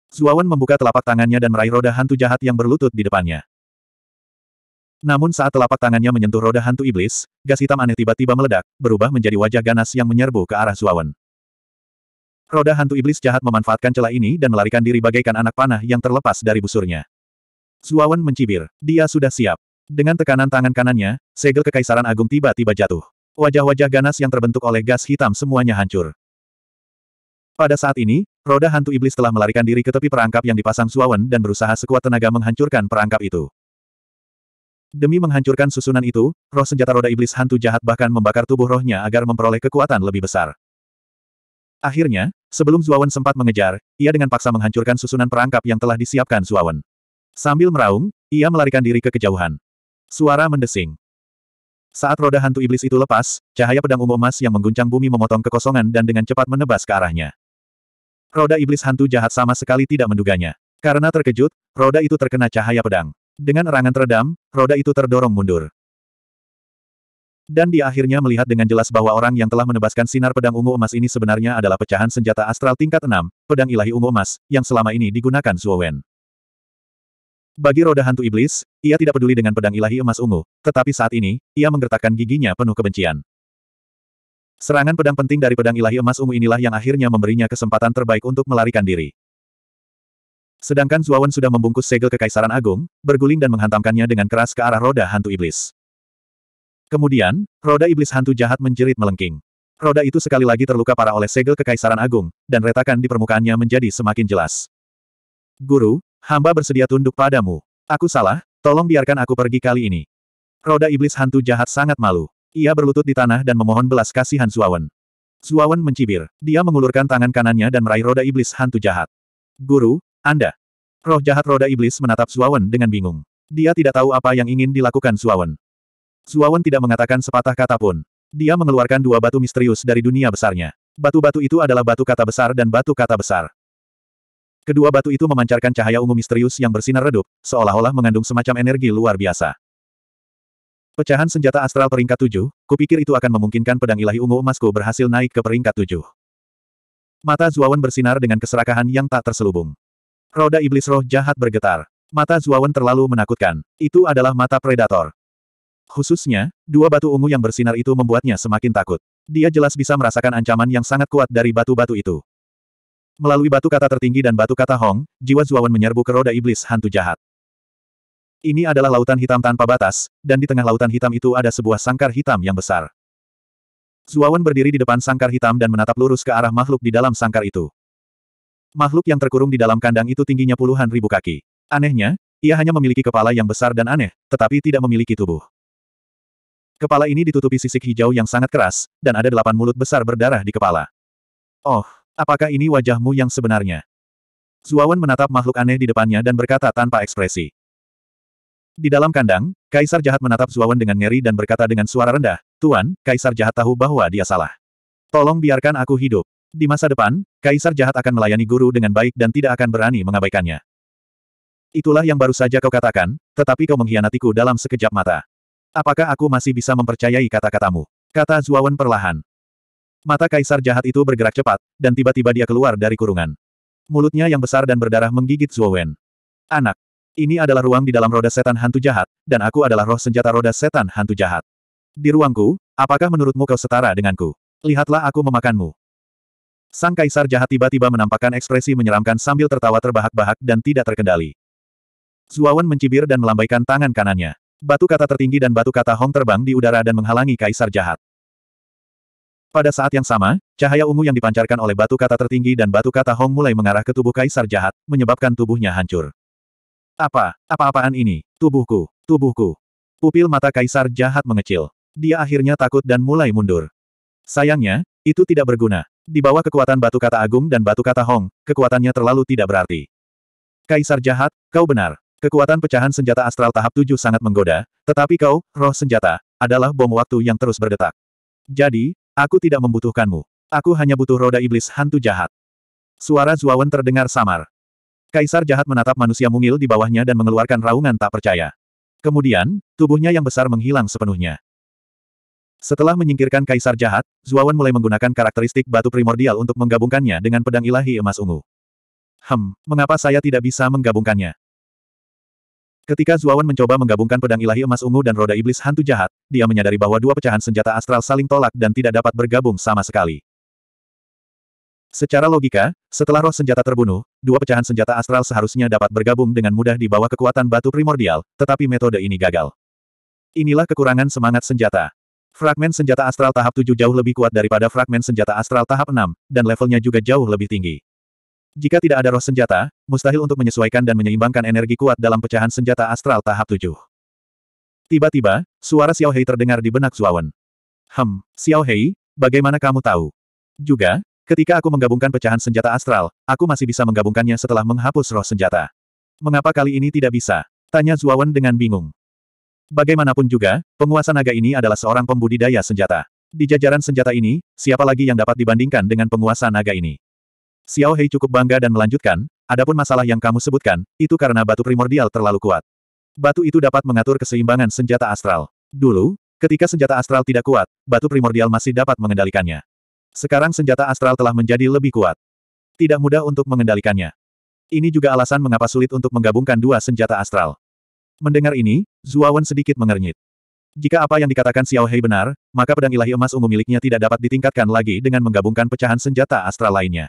Zuowen membuka telapak tangannya dan meraih roda hantu jahat yang berlutut di depannya. Namun saat telapak tangannya menyentuh roda hantu iblis, gas hitam aneh tiba-tiba meledak, berubah menjadi wajah ganas yang menyerbu ke arah Zuowen. Roda hantu iblis jahat memanfaatkan celah ini dan melarikan diri bagaikan anak panah yang terlepas dari busurnya. Zuawan mencibir. Dia sudah siap. Dengan tekanan tangan kanannya, segel kekaisaran agung tiba-tiba jatuh. Wajah-wajah ganas yang terbentuk oleh gas hitam semuanya hancur. Pada saat ini, roda hantu iblis telah melarikan diri ke tepi perangkap yang dipasang Zuawan dan berusaha sekuat tenaga menghancurkan perangkap itu. Demi menghancurkan susunan itu, roh senjata roda iblis hantu jahat bahkan membakar tubuh rohnya agar memperoleh kekuatan lebih besar. Akhirnya, sebelum Zuawan sempat mengejar, ia dengan paksa menghancurkan susunan perangkap yang telah disiapkan Zuawan. Sambil meraung, ia melarikan diri ke kejauhan. Suara mendesing. Saat roda hantu iblis itu lepas, cahaya pedang ungu emas yang mengguncang bumi memotong kekosongan dan dengan cepat menebas ke arahnya. Roda iblis hantu jahat sama sekali tidak menduganya. Karena terkejut, roda itu terkena cahaya pedang. Dengan erangan teredam, roda itu terdorong mundur. Dan di akhirnya melihat dengan jelas bahwa orang yang telah menebaskan sinar pedang ungu emas ini sebenarnya adalah pecahan senjata astral tingkat 6, pedang ilahi ungu emas, yang selama ini digunakan Wen. Bagi roda hantu iblis, ia tidak peduli dengan pedang ilahi emas ungu, tetapi saat ini, ia menggertakkan giginya penuh kebencian. Serangan pedang penting dari pedang ilahi emas ungu inilah yang akhirnya memberinya kesempatan terbaik untuk melarikan diri. Sedangkan Zuawan sudah membungkus segel kekaisaran agung, berguling dan menghantamkannya dengan keras ke arah roda hantu iblis. Kemudian, roda iblis hantu jahat menjerit melengking. Roda itu sekali lagi terluka parah oleh segel kekaisaran agung, dan retakan di permukaannya menjadi semakin jelas. Guru, Hamba bersedia tunduk padamu. Aku salah, tolong biarkan aku pergi kali ini. Roda iblis hantu jahat sangat malu. Ia berlutut di tanah dan memohon belas kasihan Zuawan. Zuawan mencibir. Dia mengulurkan tangan kanannya dan meraih roda iblis hantu jahat. Guru, Anda. Roh jahat roda iblis menatap Zuawan dengan bingung. Dia tidak tahu apa yang ingin dilakukan Zuawan. Zuawan tidak mengatakan sepatah kata pun. Dia mengeluarkan dua batu misterius dari dunia besarnya. Batu-batu itu adalah batu kata besar dan batu kata besar. Kedua batu itu memancarkan cahaya ungu misterius yang bersinar redup, seolah-olah mengandung semacam energi luar biasa. Pecahan senjata astral peringkat tujuh, kupikir itu akan memungkinkan pedang ilahi ungu emasku berhasil naik ke peringkat tujuh. Mata Zuawan bersinar dengan keserakahan yang tak terselubung. Roda iblis roh jahat bergetar. Mata Zuawan terlalu menakutkan. Itu adalah mata predator. Khususnya, dua batu ungu yang bersinar itu membuatnya semakin takut. Dia jelas bisa merasakan ancaman yang sangat kuat dari batu-batu itu. Melalui batu kata tertinggi dan batu kata Hong, jiwa Zuawan menyerbu ke roda iblis hantu jahat. Ini adalah lautan hitam tanpa batas, dan di tengah lautan hitam itu ada sebuah sangkar hitam yang besar. Zuawan berdiri di depan sangkar hitam dan menatap lurus ke arah makhluk di dalam sangkar itu. Makhluk yang terkurung di dalam kandang itu tingginya puluhan ribu kaki. Anehnya, ia hanya memiliki kepala yang besar dan aneh, tetapi tidak memiliki tubuh. Kepala ini ditutupi sisik hijau yang sangat keras, dan ada delapan mulut besar berdarah di kepala. Oh, Apakah ini wajahmu yang sebenarnya? Zuawan menatap makhluk aneh di depannya dan berkata tanpa ekspresi. Di dalam kandang, Kaisar jahat menatap Zuawan dengan ngeri dan berkata dengan suara rendah, Tuan, Kaisar jahat tahu bahwa dia salah. Tolong biarkan aku hidup. Di masa depan, Kaisar jahat akan melayani guru dengan baik dan tidak akan berani mengabaikannya. Itulah yang baru saja kau katakan, tetapi kau mengkhianatiku dalam sekejap mata. Apakah aku masih bisa mempercayai kata-katamu? Kata Zuawan perlahan. Mata kaisar jahat itu bergerak cepat, dan tiba-tiba dia keluar dari kurungan. Mulutnya yang besar dan berdarah menggigit Zhou Anak, ini adalah ruang di dalam roda setan hantu jahat, dan aku adalah roh senjata roda setan hantu jahat. Di ruangku, apakah menurutmu kau setara denganku? Lihatlah aku memakanmu. Sang kaisar jahat tiba-tiba menampakkan ekspresi menyeramkan sambil tertawa terbahak-bahak dan tidak terkendali. Zuawan mencibir dan melambaikan tangan kanannya. Batu kata tertinggi dan batu kata Hong terbang di udara dan menghalangi kaisar jahat. Pada saat yang sama, cahaya ungu yang dipancarkan oleh batu kata tertinggi dan batu kata Hong mulai mengarah ke tubuh kaisar jahat, menyebabkan tubuhnya hancur. Apa? Apa-apaan ini? Tubuhku! Tubuhku! Pupil mata kaisar jahat mengecil. Dia akhirnya takut dan mulai mundur. Sayangnya, itu tidak berguna. Di bawah kekuatan batu kata agung dan batu kata Hong, kekuatannya terlalu tidak berarti. Kaisar jahat, kau benar. Kekuatan pecahan senjata astral tahap 7 sangat menggoda, tetapi kau, roh senjata, adalah bom waktu yang terus berdetak. Jadi, Aku tidak membutuhkanmu. Aku hanya butuh roda iblis hantu jahat. Suara Zuawan terdengar samar. Kaisar jahat menatap manusia mungil di bawahnya dan mengeluarkan raungan tak percaya. Kemudian, tubuhnya yang besar menghilang sepenuhnya. Setelah menyingkirkan kaisar jahat, Zuawan mulai menggunakan karakteristik batu primordial untuk menggabungkannya dengan pedang ilahi emas ungu. Hem, mengapa saya tidak bisa menggabungkannya? Ketika Zuawan mencoba menggabungkan pedang ilahi emas ungu dan roda iblis hantu jahat, dia menyadari bahwa dua pecahan senjata astral saling tolak dan tidak dapat bergabung sama sekali. Secara logika, setelah roh senjata terbunuh, dua pecahan senjata astral seharusnya dapat bergabung dengan mudah di bawah kekuatan batu primordial, tetapi metode ini gagal. Inilah kekurangan semangat senjata. Fragmen senjata astral tahap 7 jauh lebih kuat daripada fragmen senjata astral tahap 6, dan levelnya juga jauh lebih tinggi. Jika tidak ada roh senjata, mustahil untuk menyesuaikan dan menyeimbangkan energi kuat dalam pecahan senjata astral tahap 7. Tiba-tiba, suara Xiao Hei terdengar di benak Zuawan. Hem, Xiao Hei, bagaimana kamu tahu? Juga, ketika aku menggabungkan pecahan senjata astral, aku masih bisa menggabungkannya setelah menghapus roh senjata. Mengapa kali ini tidak bisa? Tanya Zuawan dengan bingung. Bagaimanapun juga, penguasa naga ini adalah seorang pembudidaya senjata. Di jajaran senjata ini, siapa lagi yang dapat dibandingkan dengan penguasa naga ini? Xiao Hei cukup bangga dan melanjutkan, adapun masalah yang kamu sebutkan, itu karena batu primordial terlalu kuat. Batu itu dapat mengatur keseimbangan senjata astral. Dulu, ketika senjata astral tidak kuat, batu primordial masih dapat mengendalikannya. Sekarang senjata astral telah menjadi lebih kuat. Tidak mudah untuk mengendalikannya. Ini juga alasan mengapa sulit untuk menggabungkan dua senjata astral. Mendengar ini, Zuawan sedikit mengernyit. Jika apa yang dikatakan Xiao Hei benar, maka pedang ilahi emas ungu miliknya tidak dapat ditingkatkan lagi dengan menggabungkan pecahan senjata astral lainnya.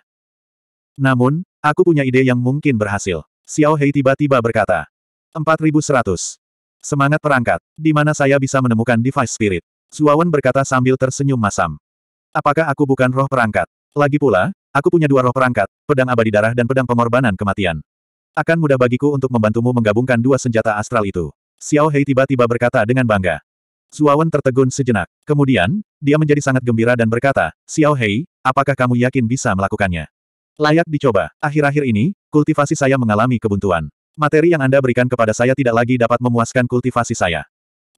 Namun, aku punya ide yang mungkin berhasil. Xiao Hei tiba-tiba berkata. 4100. Semangat perangkat, di mana saya bisa menemukan device spirit. Zuawan berkata sambil tersenyum masam. Apakah aku bukan roh perangkat? Lagi pula, aku punya dua roh perangkat, pedang abadi darah dan pedang pengorbanan kematian. Akan mudah bagiku untuk membantumu menggabungkan dua senjata astral itu. Xiao Hei tiba-tiba berkata dengan bangga. Zuawan tertegun sejenak. Kemudian, dia menjadi sangat gembira dan berkata, Xiao Hei, apakah kamu yakin bisa melakukannya? Layak dicoba. Akhir-akhir ini, kultivasi saya mengalami kebuntuan. Materi yang Anda berikan kepada saya tidak lagi dapat memuaskan kultivasi saya.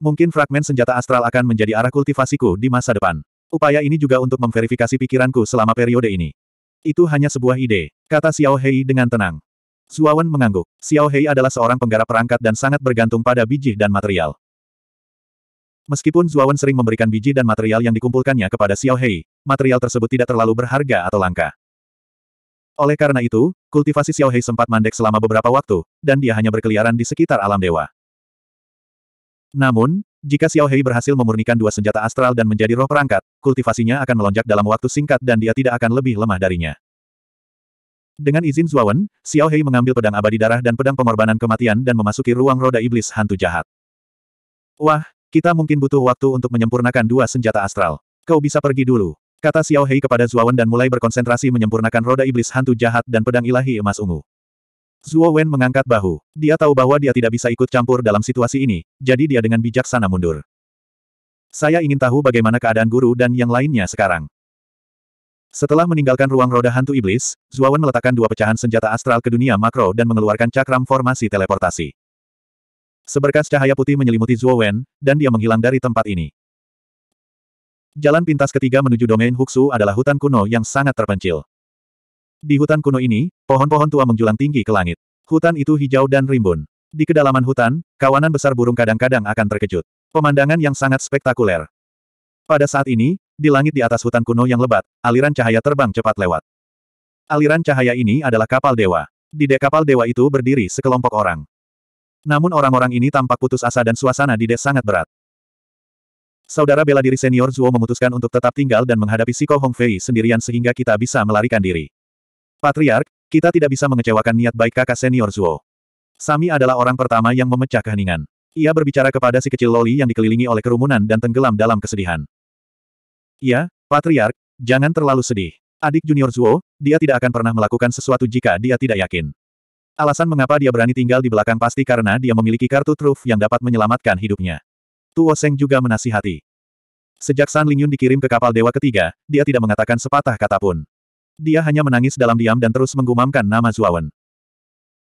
Mungkin fragmen senjata astral akan menjadi arah kultivasiku di masa depan. Upaya ini juga untuk memverifikasi pikiranku selama periode ini. Itu hanya sebuah ide, kata Xiao Hei dengan tenang. Zuawan mengangguk. Xiao Hei adalah seorang penggarap perangkat dan sangat bergantung pada biji dan material. Meskipun Zuawan sering memberikan biji dan material yang dikumpulkannya kepada Xiao Hei, material tersebut tidak terlalu berharga atau langka. Oleh karena itu, kultivasi Xiaohei sempat mandek selama beberapa waktu, dan dia hanya berkeliaran di sekitar alam dewa. Namun, jika Xiaohei berhasil memurnikan dua senjata astral dan menjadi roh perangkat, kultivasinya akan melonjak dalam waktu singkat dan dia tidak akan lebih lemah darinya. Dengan izin Zuawan, Xiaohei mengambil pedang abadi darah dan pedang pengorbanan kematian dan memasuki ruang roda iblis hantu jahat. Wah, kita mungkin butuh waktu untuk menyempurnakan dua senjata astral. Kau bisa pergi dulu. Kata Xiao Hei kepada Wen dan mulai berkonsentrasi menyempurnakan roda iblis hantu jahat dan pedang ilahi emas ungu. Zuo Wen mengangkat bahu. Dia tahu bahwa dia tidak bisa ikut campur dalam situasi ini, jadi dia dengan bijaksana mundur. Saya ingin tahu bagaimana keadaan guru dan yang lainnya sekarang. Setelah meninggalkan ruang roda hantu iblis, Wen meletakkan dua pecahan senjata astral ke dunia makro dan mengeluarkan cakram formasi teleportasi. Seberkas cahaya putih menyelimuti Wen, dan dia menghilang dari tempat ini. Jalan pintas ketiga menuju domain Huxu adalah hutan kuno yang sangat terpencil. Di hutan kuno ini, pohon-pohon tua menjulang tinggi ke langit. Hutan itu hijau dan rimbun. Di kedalaman hutan, kawanan besar burung kadang-kadang akan terkejut. Pemandangan yang sangat spektakuler. Pada saat ini, di langit di atas hutan kuno yang lebat, aliran cahaya terbang cepat lewat. Aliran cahaya ini adalah kapal dewa. Di dek kapal dewa itu berdiri sekelompok orang. Namun orang-orang ini tampak putus asa dan suasana di dek sangat berat. Saudara bela diri senior Zuo memutuskan untuk tetap tinggal dan menghadapi Siko Hongfei sendirian sehingga kita bisa melarikan diri. Patriark, kita tidak bisa mengecewakan niat baik kakak senior Zuo. Sami adalah orang pertama yang memecah keheningan. Ia berbicara kepada si kecil Loli yang dikelilingi oleh kerumunan dan tenggelam dalam kesedihan. Ya, Patriark, jangan terlalu sedih. Adik junior Zuo, dia tidak akan pernah melakukan sesuatu jika dia tidak yakin. Alasan mengapa dia berani tinggal di belakang pasti karena dia memiliki kartu truf yang dapat menyelamatkan hidupnya. Tuo Seng juga menasihati. Sejak San Lingyun dikirim ke kapal Dewa Ketiga, dia tidak mengatakan sepatah kata pun. Dia hanya menangis dalam diam dan terus menggumamkan nama Zuawan.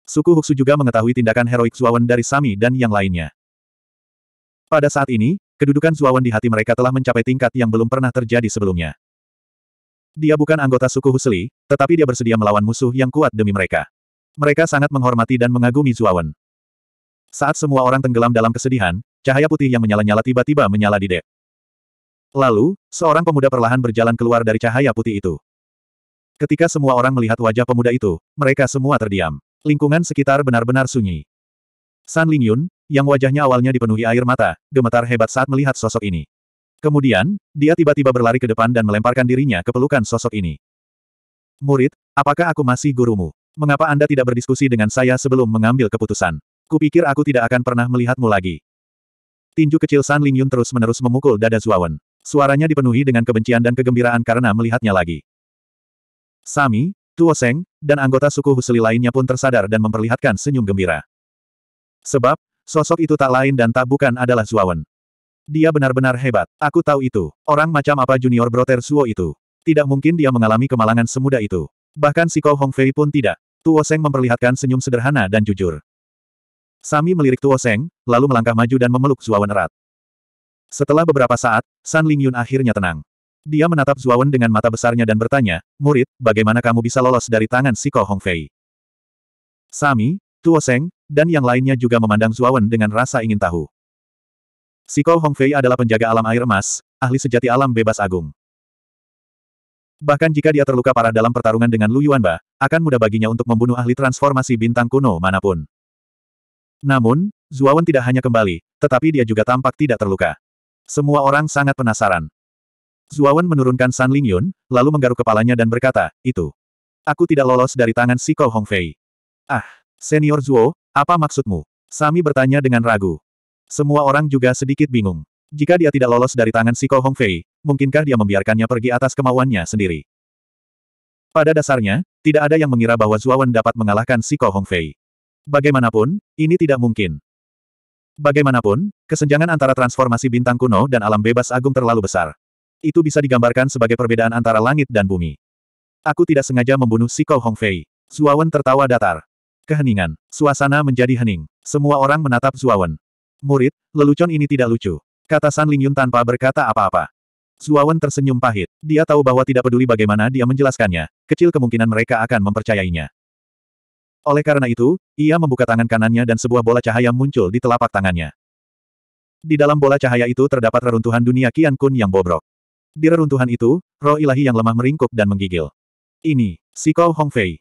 Suku Huxu juga mengetahui tindakan heroik Zuawan dari Sami dan yang lainnya. Pada saat ini, kedudukan Zuawan di hati mereka telah mencapai tingkat yang belum pernah terjadi sebelumnya. Dia bukan anggota suku Husli, tetapi dia bersedia melawan musuh yang kuat demi mereka. Mereka sangat menghormati dan mengagumi Zuawan. Saat semua orang tenggelam dalam kesedihan, Cahaya putih yang menyala-nyala tiba-tiba menyala di dek. Lalu, seorang pemuda perlahan berjalan keluar dari cahaya putih itu. Ketika semua orang melihat wajah pemuda itu, mereka semua terdiam. Lingkungan sekitar benar-benar sunyi. San Lingyun, yang wajahnya awalnya dipenuhi air mata, gemetar hebat saat melihat sosok ini. Kemudian, dia tiba-tiba berlari ke depan dan melemparkan dirinya ke pelukan sosok ini. Murid, apakah aku masih gurumu? Mengapa Anda tidak berdiskusi dengan saya sebelum mengambil keputusan? Kupikir aku tidak akan pernah melihatmu lagi. Tinju kecil San Ling Yun terus-menerus memukul dada Zuawan. Suaranya dipenuhi dengan kebencian dan kegembiraan karena melihatnya lagi. Sami, Tuo Seng, dan anggota suku Husli lainnya pun tersadar dan memperlihatkan senyum gembira. Sebab, sosok itu tak lain dan tak bukan adalah Zuawan. Dia benar-benar hebat. Aku tahu itu. Orang macam apa junior broter Suo itu. Tidak mungkin dia mengalami kemalangan semudah itu. Bahkan si Kou Fei pun tidak. Tuo Seng memperlihatkan senyum sederhana dan jujur. Sami melirik Tuo Seng, lalu melangkah maju dan memeluk Zuawan erat. Setelah beberapa saat, San Lingyun akhirnya tenang. Dia menatap Zuawan dengan mata besarnya dan bertanya, Murid, bagaimana kamu bisa lolos dari tangan si Siko Hongfei? Sami, Tuo Seng, dan yang lainnya juga memandang Zuawan dengan rasa ingin tahu. Si Siko Hongfei adalah penjaga alam air emas, ahli sejati alam bebas agung. Bahkan jika dia terluka parah dalam pertarungan dengan Lu Yuanba, akan mudah baginya untuk membunuh ahli transformasi bintang kuno manapun. Namun, Zuawan tidak hanya kembali, tetapi dia juga tampak tidak terluka. Semua orang sangat penasaran. Zuawan menurunkan San Lingyun, lalu menggaruk kepalanya dan berkata, itu. Aku tidak lolos dari tangan Siko Hongfei. Ah, Senior Zuo, apa maksudmu? Sami bertanya dengan ragu. Semua orang juga sedikit bingung. Jika dia tidak lolos dari tangan Siko Hongfei, mungkinkah dia membiarkannya pergi atas kemauannya sendiri? Pada dasarnya, tidak ada yang mengira bahwa Zuawan dapat mengalahkan Siko Hongfei. Bagaimanapun, ini tidak mungkin. Bagaimanapun, kesenjangan antara transformasi bintang kuno dan alam bebas agung terlalu besar. Itu bisa digambarkan sebagai perbedaan antara langit dan bumi. Aku tidak sengaja membunuh Si Kou Hongfei. Zuawan tertawa datar. Keheningan. Suasana menjadi hening. Semua orang menatap Zuawan. Murid, lelucon ini tidak lucu. Kata San Lingyun tanpa berkata apa-apa. Zuawan tersenyum pahit. Dia tahu bahwa tidak peduli bagaimana dia menjelaskannya, kecil kemungkinan mereka akan mempercayainya. Oleh karena itu, ia membuka tangan kanannya dan sebuah bola cahaya muncul di telapak tangannya. Di dalam bola cahaya itu terdapat reruntuhan dunia Qian Kun yang bobrok. Di reruntuhan itu, roh ilahi yang lemah meringkuk dan menggigil. Ini, si Hong Fei.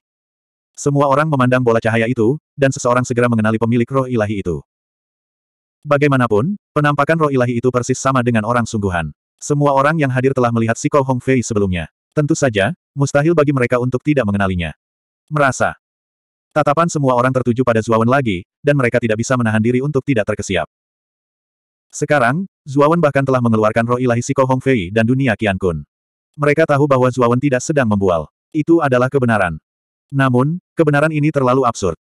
Semua orang memandang bola cahaya itu, dan seseorang segera mengenali pemilik roh ilahi itu. Bagaimanapun, penampakan roh ilahi itu persis sama dengan orang sungguhan. Semua orang yang hadir telah melihat si Hong Fei sebelumnya. Tentu saja, mustahil bagi mereka untuk tidak mengenalinya. Merasa, Tatapan semua orang tertuju pada Zuawan lagi, dan mereka tidak bisa menahan diri untuk tidak terkesiap. Sekarang, Zuawan bahkan telah mengeluarkan roh ilahi Siko Hongfei dan dunia Qiankun. Kun. Mereka tahu bahwa Zuawan tidak sedang membual. Itu adalah kebenaran. Namun, kebenaran ini terlalu absurd.